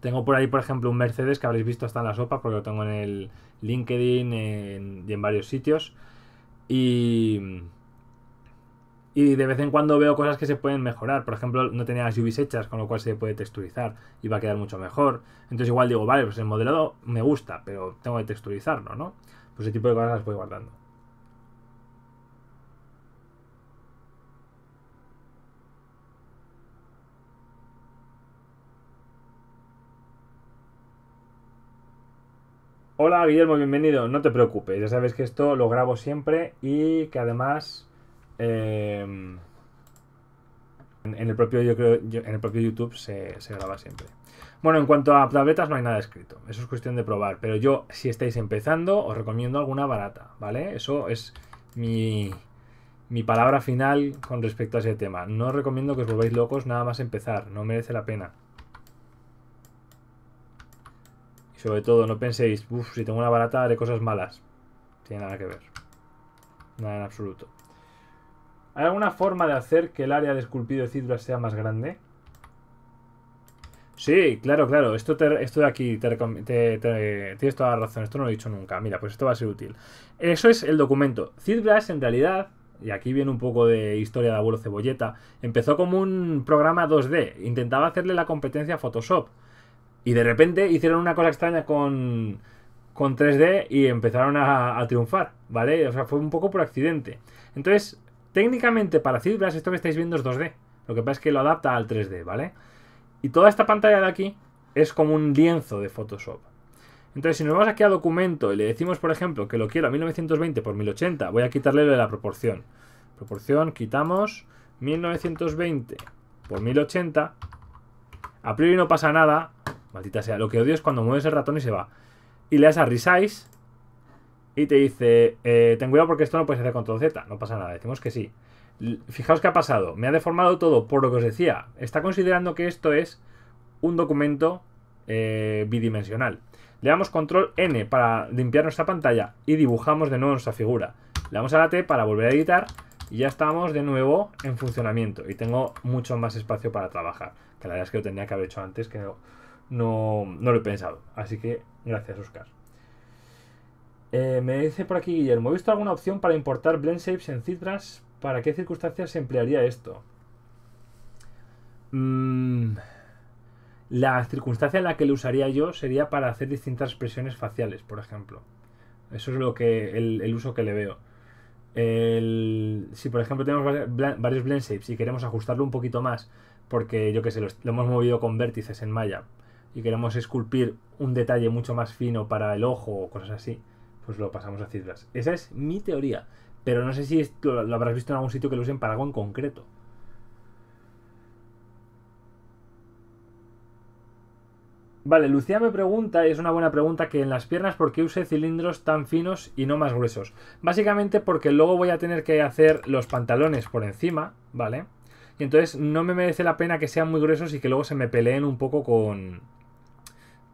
Tengo por ahí, por ejemplo, un Mercedes que habréis visto hasta en la sopa porque lo tengo en el LinkedIn y en varios sitios. Y, y de vez en cuando veo cosas que se pueden mejorar. Por ejemplo, no tenía las UVs hechas, con lo cual se puede texturizar y va a quedar mucho mejor. Entonces igual digo, vale, pues el modelado me gusta, pero tengo que texturizarlo, ¿no? Pues ese tipo de cosas las voy guardando. Hola Guillermo, bienvenido. No te preocupes, ya sabes que esto lo grabo siempre y que además eh, en, el propio, yo creo, en el propio YouTube se graba siempre. Bueno, en cuanto a tabletas no hay nada escrito, eso es cuestión de probar, pero yo si estáis empezando os recomiendo alguna barata, ¿vale? Eso es mi, mi palabra final con respecto a ese tema. No os recomiendo que os volváis locos nada más empezar, no merece la pena. Y sobre todo, no penséis, uff, si tengo una barata haré cosas malas. tiene nada que ver. Nada en absoluto. ¿Hay alguna forma de hacer que el área de esculpido de cídulas sea más grande? Sí, claro, claro. Esto, te, de aquí te, tienes toda la razón. Esto no lo he dicho nunca. Mira, pues esto va a ser útil. Eso es el documento. Cid en realidad, y aquí viene un poco de historia de abuelo cebolleta, empezó como un programa 2D. Intentaba hacerle la competencia a Photoshop. Y de repente hicieron una cosa extraña con, con 3D y empezaron a, triunfar, ¿vale? O sea, fue un poco por accidente. Entonces, técnicamente para Cid esto que estáis viendo es 2D. Lo que pasa es que lo adapta al 3D, ¿vale? vale y toda esta pantalla de aquí es como un lienzo de Photoshop. Entonces, si nos vamos aquí a documento y le decimos, por ejemplo, que lo quiero a 1920 por 1080, voy a quitarle la proporción. Proporción, quitamos 1920 por 1080. A priori no pasa nada. Maldita sea. Lo que odio es cuando mueves el ratón y se va. Y le das a resize y te dice, eh, ten cuidado porque esto no puedes hacer control Z. No pasa nada, decimos que sí. Fijaos qué ha pasado. Me ha deformado todo por lo que os decía. Está considerando que esto es un documento eh, bidimensional. Le damos control N para limpiar nuestra pantalla y dibujamos de nuevo nuestra figura. Le damos a la T para volver a editar y ya estamos de nuevo en funcionamiento. Y tengo mucho más espacio para trabajar. Que la verdad es que lo tenía que haber hecho antes, que no, lo he pensado. Así que gracias, Oscar. Eh, me dice por aquí Guillermo, ¿he visto alguna opción para importar blend shapes en Citras ¿Para qué circunstancias se emplearía esto? Mm, la circunstancia en la que lo usaría yo sería para hacer distintas expresiones faciales, por ejemplo. Eso es lo que el, uso que le veo. si por ejemplo tenemos varios blend shapes y queremos ajustarlo un poquito más, porque yo que sé, lo, hemos movido con vértices en Maya y queremos esculpir un detalle mucho más fino para el ojo o cosas así, pues lo pasamos a cifras Esa es mi teoría. Pero no sé si lo, habrás visto en algún sitio que lo usen para algo en concreto. Vale, Lucía me pregunta, y es una buena pregunta, que en las piernas, ¿por qué use cilindros tan finos y no más gruesos? Básicamente porque luego voy a tener que hacer los pantalones por encima, ¿vale? Y entonces no me merece la pena que sean muy gruesos y que luego se me peleen un poco con,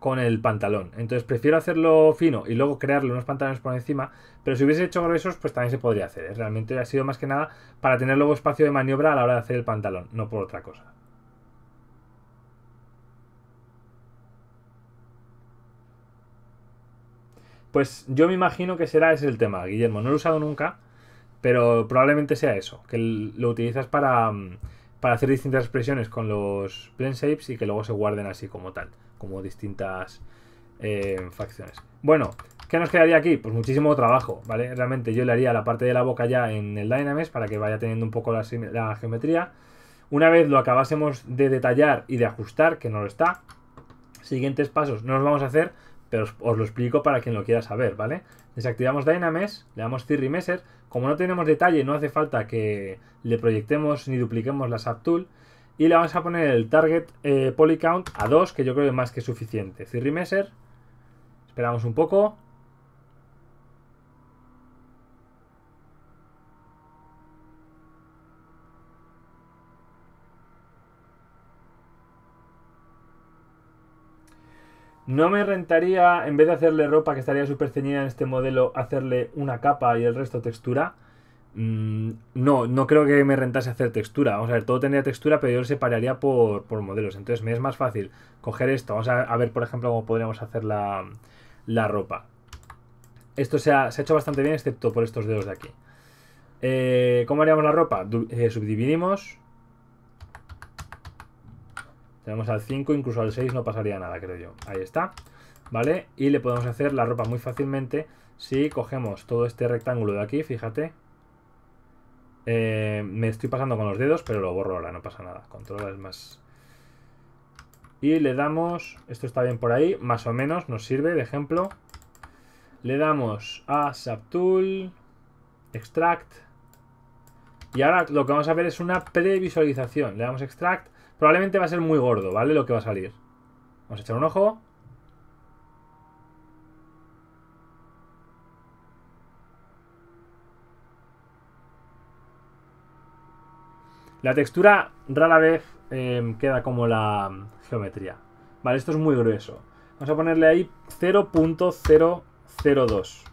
con el pantalón. Entonces prefiero hacerlo fino y luego crearle unos pantalones por encima, pero si hubiese hecho gruesos, pues también se podría hacer. ¿eh? Realmente ha sido más que nada para tener luego espacio de maniobra a la hora de hacer el pantalón, no por otra cosa. Pues yo me imagino que será ese el tema, Guillermo. No lo he usado nunca, pero probablemente sea eso, que lo utilizas para, mm, para hacer distintas expresiones con los plane shapes y que luego se guarden así como tal como distintas eh, facciones. Bueno, ¿qué nos quedaría aquí? Pues muchísimo trabajo, ¿vale? Realmente yo le haría la parte de la boca ya en el Dynamics para que vaya teniendo un poco la, geometría. Una vez lo acabásemos de detallar y de ajustar, que no lo está, siguientes pasos no los vamos a hacer, pero os, lo explico para quien lo quiera saber, ¿vale? Desactivamos Dynamics. le damos Theory messer Como no tenemos detalle, no hace falta que le proyectemos ni dupliquemos la Subtool y le vamos a poner el target eh, polycount a 2, que yo creo que es más que suficiente. Cirrimeser, esperamos un poco. No me rentaría, en vez de hacerle ropa que estaría súper ceñida en este modelo, hacerle una capa y el resto textura. Mm, no, no creo que me rentase hacer textura. Vamos a ver, todo tendría textura, pero yo lo separaría por, modelos. Entonces me es más fácil coger esto. Vamos a, ver, por ejemplo, cómo podríamos hacer la, ropa. Esto se ha, hecho bastante bien, excepto por estos dedos de aquí. Eh, ¿Cómo haríamos la ropa? Eh, subdividimos. Tenemos al 5, incluso al 6 no pasaría nada, creo yo. Ahí está. ¿Vale? Y le podemos hacer la ropa muy fácilmente si cogemos todo este rectángulo de aquí, fíjate, eh, me estoy pasando con los dedos, pero lo borro ahora, no pasa nada. Controla es más... Y le damos... Esto está bien por ahí, más o menos, nos sirve de ejemplo. Le damos a Subtool, Extract. Y ahora lo que vamos a ver es una previsualización. Le damos Extract. Probablemente va a ser muy gordo, ¿vale? Lo que va a salir. Vamos a echar un ojo. La textura rara vez em, queda como la geometría. Vale, esto es muy grueso. Vamos a ponerle ahí 0.002.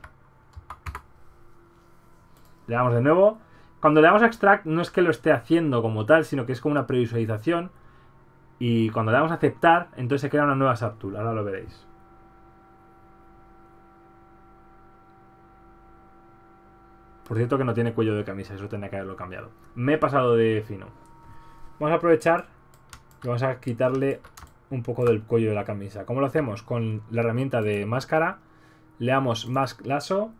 Le damos de nuevo. Cuando le damos a extract no es que lo esté haciendo como tal, sino que es como una previsualización. Y cuando le damos a aceptar, entonces se crea una nueva subtool. Ahora lo veréis. Por cierto que no tiene cuello de camisa, eso tenía que haberlo cambiado. Me he pasado de fino. Vamos a aprovechar y vamos a quitarle un poco del cuello de la camisa. ¿Cómo lo hacemos? Con la herramienta de máscara, le damos mask lasso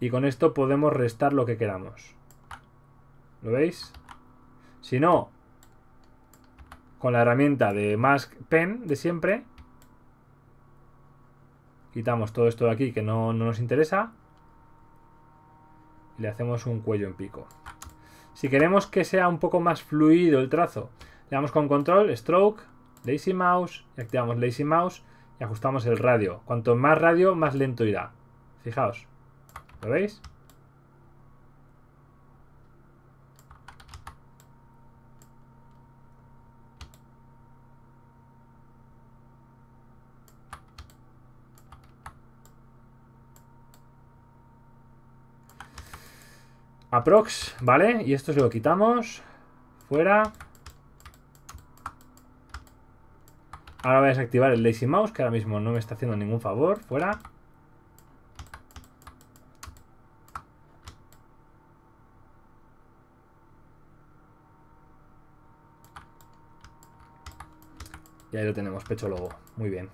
y con esto podemos restar lo que queramos. ¿Lo veis? Si no, con la herramienta de mask pen de siempre, quitamos todo esto de aquí que no, no nos interesa le hacemos un cuello en pico. Si queremos que sea un poco más fluido el trazo, le damos con control, stroke, lazy mouse, activamos lazy mouse y ajustamos el radio. Cuanto más radio, más lento irá. Fijaos, ¿lo veis? Aprox, ¿vale? Y esto se lo quitamos. Fuera. Ahora voy a desactivar el Lazy Mouse, que ahora mismo no me está haciendo ningún favor. Fuera. Y ahí lo tenemos, pecho lobo. Muy bien.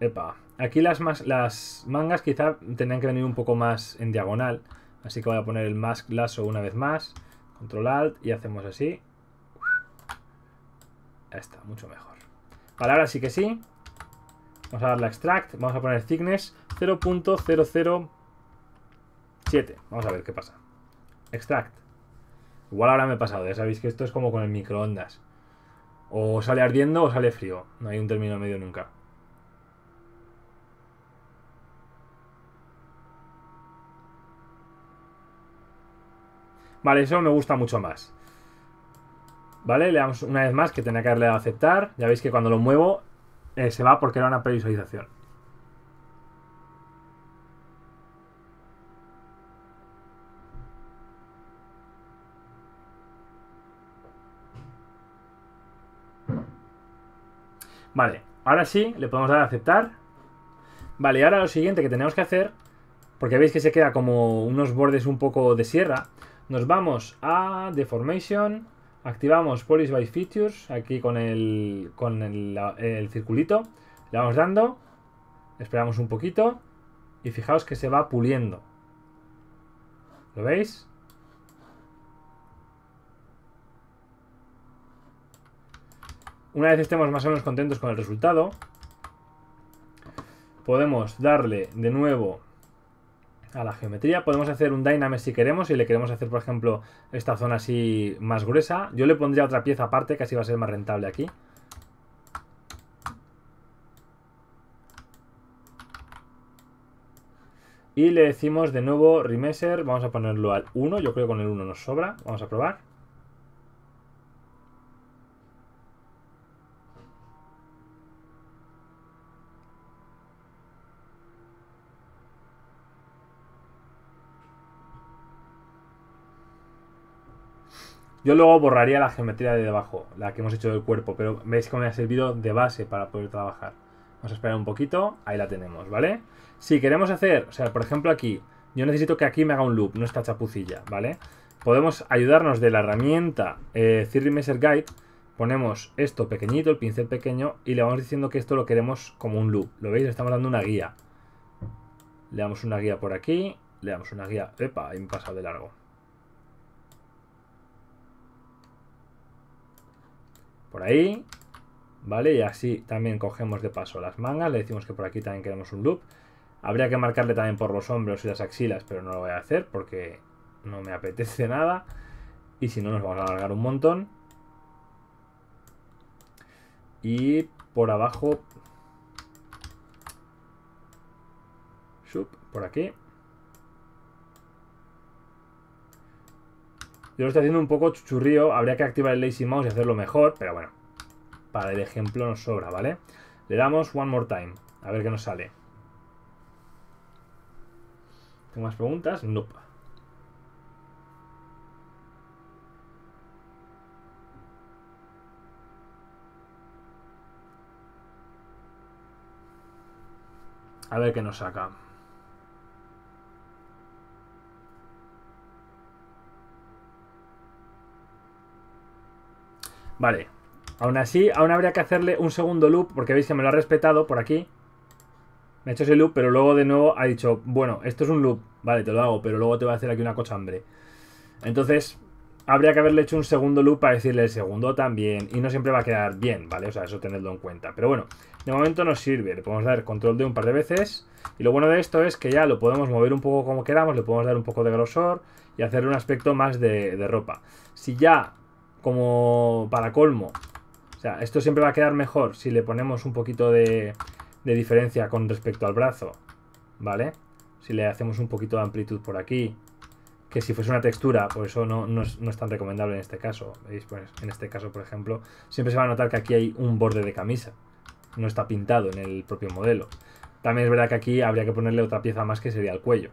Epa. Aquí las, las mangas quizá tenían que venir un poco más en diagonal. Así que voy a poner el mask lasso una vez más. Control alt y hacemos así. ahí está, mucho mejor. Vale, ahora sí que sí. Vamos a darle extract. Vamos a poner thickness 0.007. Vamos a ver qué pasa. Extract. Igual ahora me he pasado. Ya sabéis que esto es como con el microondas. O sale ardiendo o sale frío. No hay un término medio nunca. Vale, eso me gusta mucho más. Vale, le damos una vez más que tenía que darle a aceptar. Ya veis que cuando lo muevo eh, se va porque era una previsualización. Vale, ahora sí, le podemos dar a aceptar. Vale, ahora lo siguiente que tenemos que hacer, porque veis que se queda como unos bordes un poco de sierra, nos vamos a Deformation. Activamos Polish by Features. Aquí con el, con el, el circulito. Le vamos dando. Esperamos un poquito. Y fijaos que se va puliendo. ¿Lo veis? Una vez estemos más o menos contentos con el resultado, podemos darle de nuevo a la geometría. Podemos hacer un dynamic si queremos, si le queremos hacer, por ejemplo, esta zona así más gruesa. Yo le pondría otra pieza aparte, que así va a ser más rentable aquí. Y le decimos de nuevo remeser, vamos a ponerlo al 1, yo creo que con el 1 nos sobra, vamos a probar. Yo luego borraría la geometría de debajo, la que hemos hecho del cuerpo, pero veis que me ha servido de base para poder trabajar. Vamos a esperar un poquito, ahí la tenemos, ¿vale? Si queremos hacer, o sea, por ejemplo aquí, yo necesito que aquí me haga un loop, no esta chapucilla, ¿vale? Podemos ayudarnos de la herramienta eh, Guide, ponemos esto pequeñito, el pincel pequeño, y le vamos diciendo que esto lo queremos como un loop. ¿Lo veis? Le estamos dando una guía. Le damos una guía por aquí, le damos una guía... Epa, ahí me he pasado de largo. por ahí, ¿vale? Y así también cogemos de paso las mangas, le decimos que por aquí también queremos un loop. Habría que marcarle también por los hombros y las axilas, pero no lo voy a hacer porque no me apetece *laughs* nada. Y si no, nos vamos a alargar un montón. Y por abajo... Sub, por aquí. Yo lo estoy haciendo un poco chuchurrío. Habría que activar el Lazy Mouse y hacerlo mejor, pero bueno. Para el ejemplo nos sobra, ¿vale? Le damos One More Time. A ver qué nos sale. ¿Tengo más preguntas? No. A ver qué nos saca. Vale. Aún así, aún habría que hacerle un segundo loop, porque veis que me lo ha respetado por aquí. Me ha hecho ese loop, pero luego de nuevo ha dicho, bueno, esto es un loop, vale, te lo hago, pero luego te voy a hacer aquí una cochambre. Entonces, habría que haberle hecho un segundo loop para decirle el segundo también, y no siempre va a quedar bien, ¿vale? O sea, eso tenedlo en cuenta. Pero bueno, de momento nos sirve, le podemos dar control de un par de veces, y lo bueno de esto es que ya lo podemos mover un poco como queramos, le podemos dar un poco de grosor y hacerle un aspecto más de, de ropa. Si ya como para colmo. O sea, esto siempre va a quedar mejor si le ponemos un poquito de, diferencia con respecto al brazo, ¿vale? Si le hacemos un poquito de amplitud por aquí, que si fuese una textura, por pues eso no, es, tan recomendable en este caso. ¿Veis? Pues, en este caso, por ejemplo, siempre se va a notar que aquí hay un borde de camisa. No está pintado en el propio modelo. También es verdad que aquí habría que ponerle otra pieza más que sería el cuello.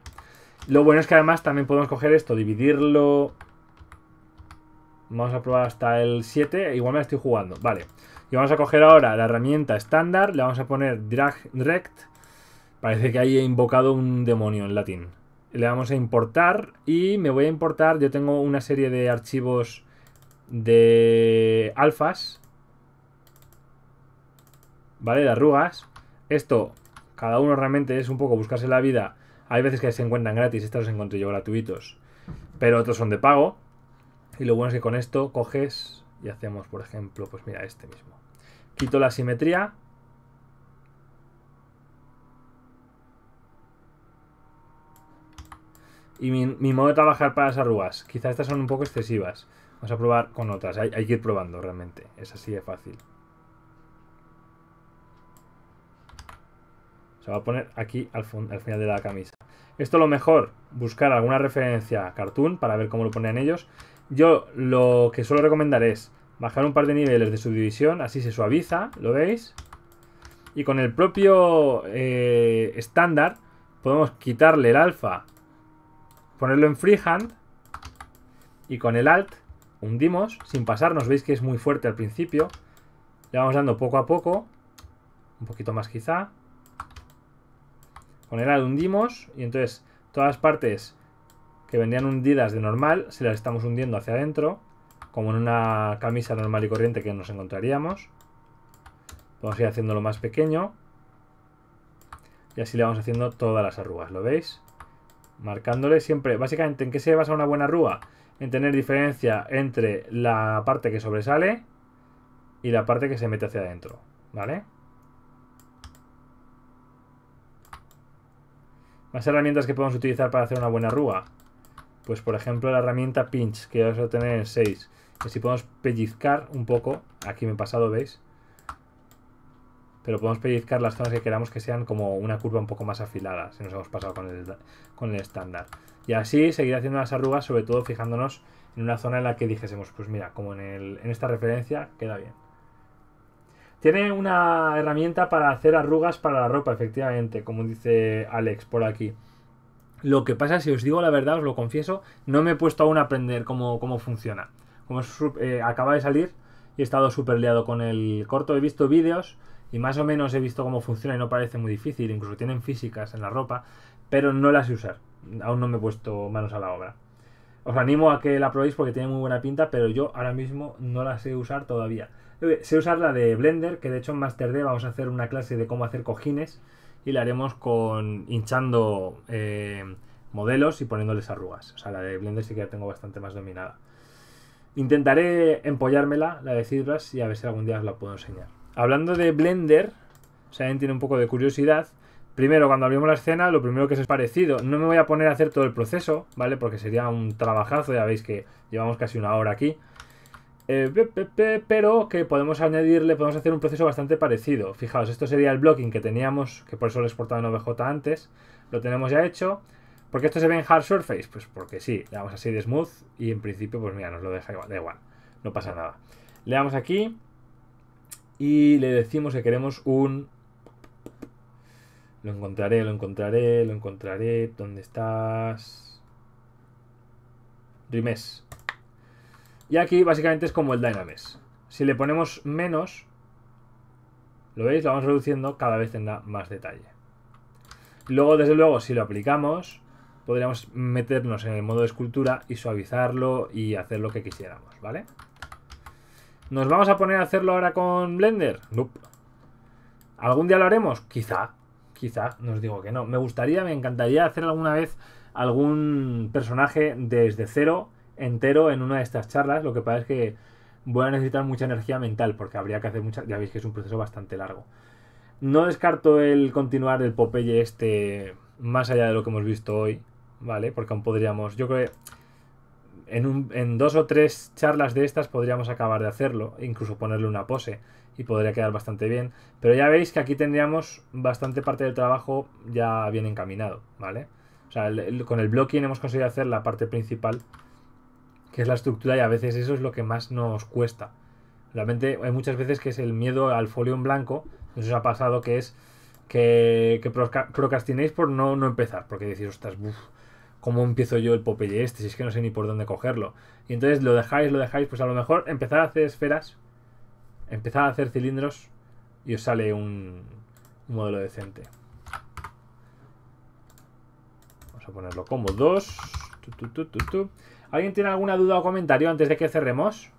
Lo bueno es que además también podemos coger esto, dividirlo Vamos a probar hasta el 7. Igual me la estoy jugando. Vale. Y vamos a coger ahora la herramienta estándar. Le vamos a poner drag rect. Parece que ahí he invocado un demonio en latín. Le vamos a importar. Y me voy a importar. Yo tengo una serie de archivos de alfas. ¿Vale? De arrugas. Esto, cada uno realmente es un poco buscarse la vida. Hay veces que se encuentran gratis. Estos los encuentro yo gratuitos. Pero otros son de pago. Y lo bueno es que con esto coges y hacemos, por ejemplo, pues mira, este mismo. Quito la simetría. Y mi, modo de trabajar para las arrugas. Quizás estas son un poco excesivas. Vamos a probar con otras. Hay, que ir probando realmente. Es así de fácil. Se va a poner aquí al, final de la camisa. Esto lo mejor, buscar alguna referencia cartoon para ver cómo lo ponen ellos. Yo lo que suelo recomendar es bajar un par de niveles de subdivisión, así se suaviza, ¿lo veis? Y con el propio eh, estándar podemos quitarle el alfa, ponerlo en freehand y con el alt hundimos sin pasarnos, veis que es muy fuerte al principio, le vamos dando poco a poco, un poquito más quizá, con el alt hundimos y entonces todas las partes que vendrían hundidas de normal, si las estamos hundiendo hacia adentro, como en una camisa normal y corriente que nos encontraríamos. Vamos a ir haciéndolo más pequeño. Y así le vamos haciendo todas las arrugas, ¿lo veis? Marcándole siempre. Básicamente, ¿en qué se basa una buena arruga? En tener diferencia entre la parte que sobresale y la parte que se mete hacia adentro, ¿vale? Más herramientas que podemos utilizar para hacer una buena arruga. Pues por ejemplo la herramienta pinch, que vamos a tener en 6. Que si podemos pellizcar un poco, aquí me he pasado, ¿veis? Pero podemos pellizcar las zonas que queramos que sean como una curva un poco más afilada, si nos hemos pasado con el, estándar. Y así seguir haciendo las arrugas, sobre todo fijándonos en una zona en la que dijésemos, pues mira, como en, en esta referencia, queda bien. Tiene una herramienta para hacer arrugas para la ropa, efectivamente, como dice Alex por aquí. Lo que pasa, si os digo la verdad, os lo confieso, no me he puesto aún a aprender cómo, cómo funciona. Como eh, acaba de salir y he estado súper liado con el corto, he visto vídeos y más o menos he visto cómo funciona y no parece muy difícil, incluso tienen físicas en la ropa, pero no las sé usar. Aún no me he puesto manos a la obra. Os animo a que la probéis porque tiene muy buena pinta, pero yo ahora mismo no la sé usar todavía. Eh, sé usar la de Blender, que de hecho en D vamos a hacer una clase de cómo hacer cojines y la haremos con hinchando eh, modelos y poniéndoles arrugas. O sea, la de Blender sí que la tengo bastante más dominada. Intentaré empollármela, la de Cidras, y a ver si algún día os la puedo enseñar. Hablando de Blender, o sea, tiene un poco de curiosidad. Primero, cuando abrimos la escena, lo primero que se es parecido. No me voy a poner a hacer todo el proceso, ¿vale? Porque sería un trabajazo, ya veis que llevamos casi una hora aquí. Eh, pero que podemos añadirle, podemos hacer un proceso bastante parecido. Fijaos, esto sería el blocking que teníamos, que por eso lo exportaba en OBJ antes. Lo tenemos ya hecho. ¿Por qué esto se ve en Hard Surface? Pues porque sí, le damos así de Smooth y en principio, pues mira, nos lo deja igual, da igual, no pasa nada. Le damos aquí y le decimos que queremos un... Lo encontraré, lo encontraré, lo encontraré, ¿dónde estás? Rimes. Y aquí básicamente es como el Dynamesh. Si le ponemos menos, ¿lo veis? Lo vamos reduciendo, cada vez tendrá más detalle. Luego, desde luego, si lo aplicamos, podríamos meternos en el modo de escultura y suavizarlo y hacer lo que quisiéramos, ¿vale? ¿Nos vamos a poner a hacerlo ahora con Blender? Nope. ¿Algún día lo haremos? Quizá, quizá, no os digo que no. Me gustaría, me encantaría hacer alguna vez algún personaje desde cero entero en una de estas charlas, lo que pasa es que voy a necesitar mucha energía mental porque habría que hacer mucha, ya veis que es un proceso bastante largo. No descarto el continuar el Popeye este más allá de lo que hemos visto hoy, ¿vale? Porque aún podríamos, yo creo en, un, en dos o tres charlas de estas podríamos acabar de hacerlo, incluso ponerle una pose y podría quedar bastante bien. Pero ya veis que aquí tendríamos bastante parte del trabajo ya bien encaminado, ¿vale? O sea, con el blocking hemos conseguido hacer la parte principal que es la estructura y a veces eso es lo que más nos cuesta. Realmente hay muchas veces que es el miedo al folio en blanco, eso os ha pasado que es que, que procrastinéis por no, empezar, porque decís, ostras, ¿cómo empiezo yo el y este? Si es que no sé ni por dónde cogerlo. Y entonces lo dejáis, lo dejáis, pues a lo mejor empezar a hacer esferas, empezar a hacer cilindros y os sale un, modelo decente. Vamos a ponerlo como 2. ¿Alguien tiene alguna duda o comentario antes de que cerremos?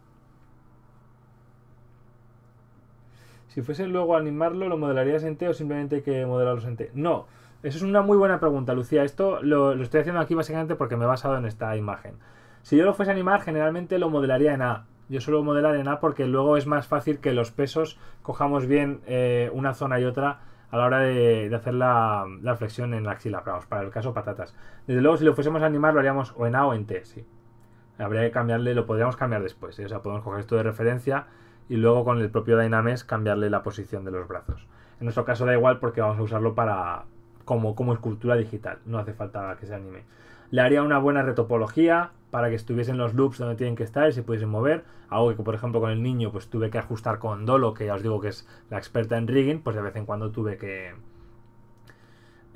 Si fuese luego a animarlo, ¿lo modelarías en T o simplemente hay que modelarlos en T? No, eso es una muy buena pregunta, Lucía. Esto lo, estoy haciendo aquí básicamente porque me he basado en esta imagen. Si yo lo fuese a animar, generalmente lo modelaría en A. Yo suelo modelar en A porque luego es más fácil que los pesos cojamos bien eh, una zona y otra a la hora de, hacer la, flexión en la axila, para el caso patatas. Desde luego, si lo fuésemos a animar, lo haríamos o en A o en T, sí. Habría que cambiarle, lo podríamos cambiar después. ¿eh? O sea, podemos coger esto de referencia y luego con el propio Dynames cambiarle la posición de los brazos. En nuestro caso da igual porque vamos a usarlo para como, como escultura digital. No hace falta que se anime. Le haría una buena retopología para que estuviesen los loops donde tienen que estar y se pudiesen mover. Algo que, por ejemplo, con el niño pues tuve que ajustar con Dolo, que ya os digo que es la experta en rigging, pues de vez en cuando tuve que,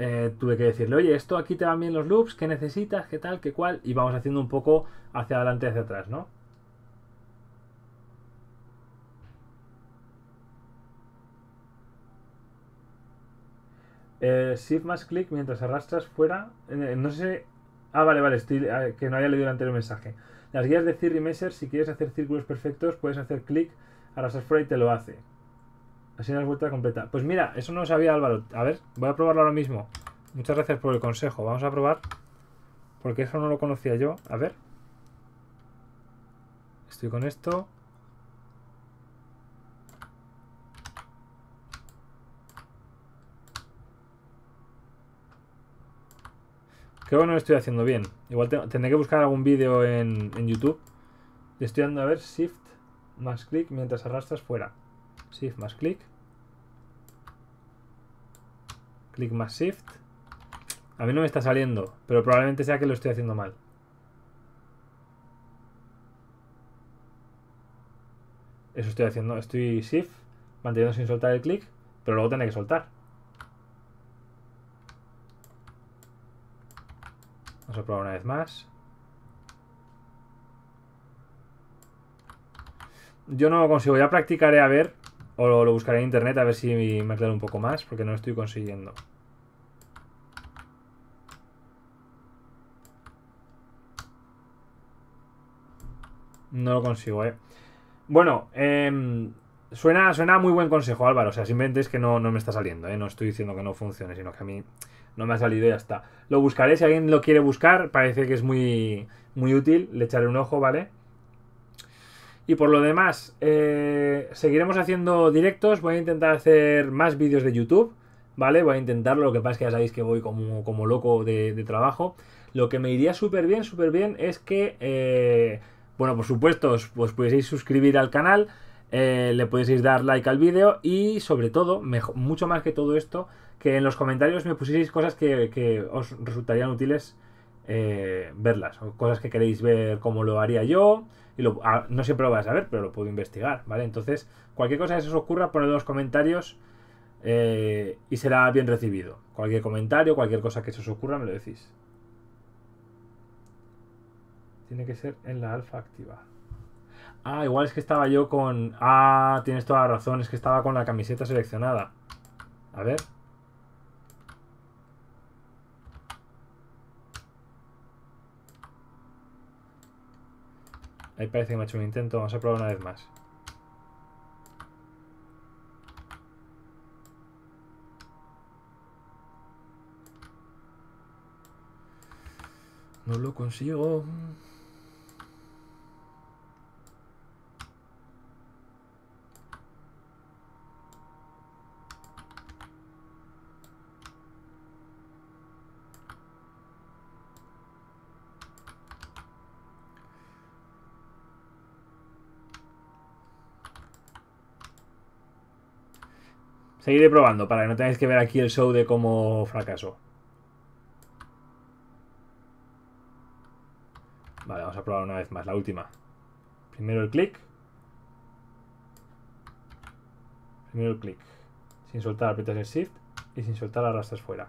eh, tuve que decirle, oye, esto aquí te van bien los loops, ¿qué necesitas? ¿Qué tal? ¿Qué cual? Y vamos haciendo un poco hacia adelante, hacia atrás, ¿no? Eh, shift más clic mientras arrastras fuera. Eh, no sé. Ah, vale, vale, estoy, ah, que no haya leído el anterior mensaje. Las guías de Theory Messer si quieres hacer círculos perfectos, puedes hacer clic, arrastras fuera y te lo hace. Así la vuelta completa. Pues mira, eso no lo sabía Álvaro. A ver, voy a probarlo ahora mismo. Muchas gracias por el consejo. Vamos a probar. Porque eso no lo conocía yo. A ver. Estoy con esto. Creo que no lo estoy haciendo bien. Igual tendré que buscar algún vídeo en, en YouTube. Estoy dando a ver Shift más clic mientras arrastras fuera. Shift más clic. Clic más Shift. A mí no me está saliendo, pero probablemente sea que lo estoy haciendo mal. Eso estoy haciendo. Estoy Shift, manteniendo sin soltar el clic, pero luego tiene que soltar. Vamos a probar una vez más. Yo no lo consigo. Ya practicaré eh, a ver o lo, buscaré en internet a ver si me aclaro un poco más, porque no lo estoy consiguiendo. No lo consigo, eh. Bueno, em, suena, suena muy buen consejo, Álvaro. O sea, simplemente es que no, no me está saliendo, ¿eh? No estoy diciendo que no funcione, sino que a mí no me ha salido y ya está. Lo buscaré, si alguien lo quiere buscar, parece que es muy, muy útil, le echaré un ojo, ¿vale? Y por lo demás, eh, seguiremos haciendo directos. Voy a intentar hacer más vídeos de YouTube, ¿vale? Voy a intentarlo. Lo que pasa es que ya sabéis que voy como, como loco de, trabajo. Lo que me iría súper bien, súper bien es que, eh, bueno, por supuesto, os pues pudieseis suscribir al canal, eh, le pudieseis dar like al vídeo y sobre todo, mucho más que todo esto, que en los comentarios me pusieseis cosas que, que os resultarían útiles verlas, o cosas que queréis ver como lo haría yo y ah, no siempre lo voy a saber, pero lo puedo investigar, ¿vale? Entonces, cualquier cosa que se os ocurra, ponedlo en los comentarios eh, y será bien recibido. Cualquier comentario, cualquier cosa que se os ocurra, me lo decís. Tiene que ser en la alfa activa. Ah, igual es que estaba yo con... Ah, tienes toda la razón, es que estaba con la camiseta seleccionada. A ver, Ahí parece que me ha hecho un intento. Vamos a probar una vez más. No lo consigo. Seguiré probando para que no tengáis que ver aquí el show de cómo fracaso. Vale, vamos a probar una vez más, la última. Primero el clic. Primero el clic. Sin soltar aprietas el shift y sin soltar arrastras fuera.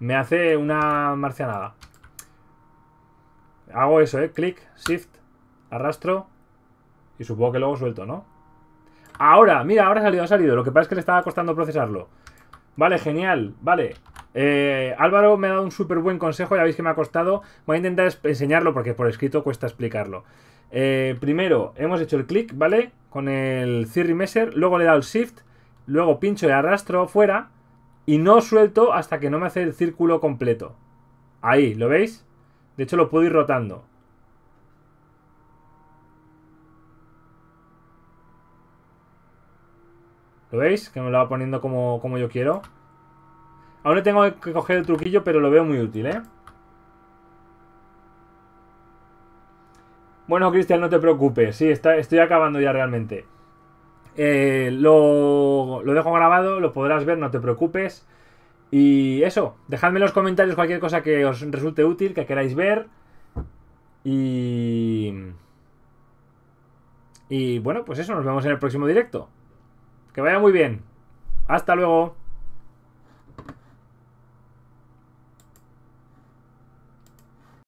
Me hace una marcianada. Hago eso, ¿eh? Clic, shift, arrastro y supongo que luego suelto, ¿no? Ahora, mira, ahora ha salido, ha salido. Lo que pasa es que le estaba costando procesarlo. Vale, genial, vale. Eh, Álvaro me ha dado un súper buen consejo, ya veis que me ha costado. Voy a intentar enseñarlo porque por escrito cuesta explicarlo. Eh, primero, hemos hecho el clic, ¿vale? Con el Cirri Messer, luego le he dado el Shift, luego pincho y arrastro fuera y no suelto hasta que no me hace el círculo completo. Ahí, ¿lo veis? De hecho lo puedo ir rotando. ¿Lo veis? Que me lo va poniendo como, como yo quiero. Aún tengo que coger el truquillo, pero lo veo muy útil, ¿eh? Bueno, Cristian, no te preocupes. Sí, está, estoy acabando ya realmente. Eh, lo, lo, dejo grabado, lo podrás ver, no te preocupes. Y eso, dejadme en los comentarios cualquier cosa que os resulte útil, que queráis ver. Y... Y bueno, pues eso, nos vemos en el próximo directo. Que vaya muy bien. Hasta luego.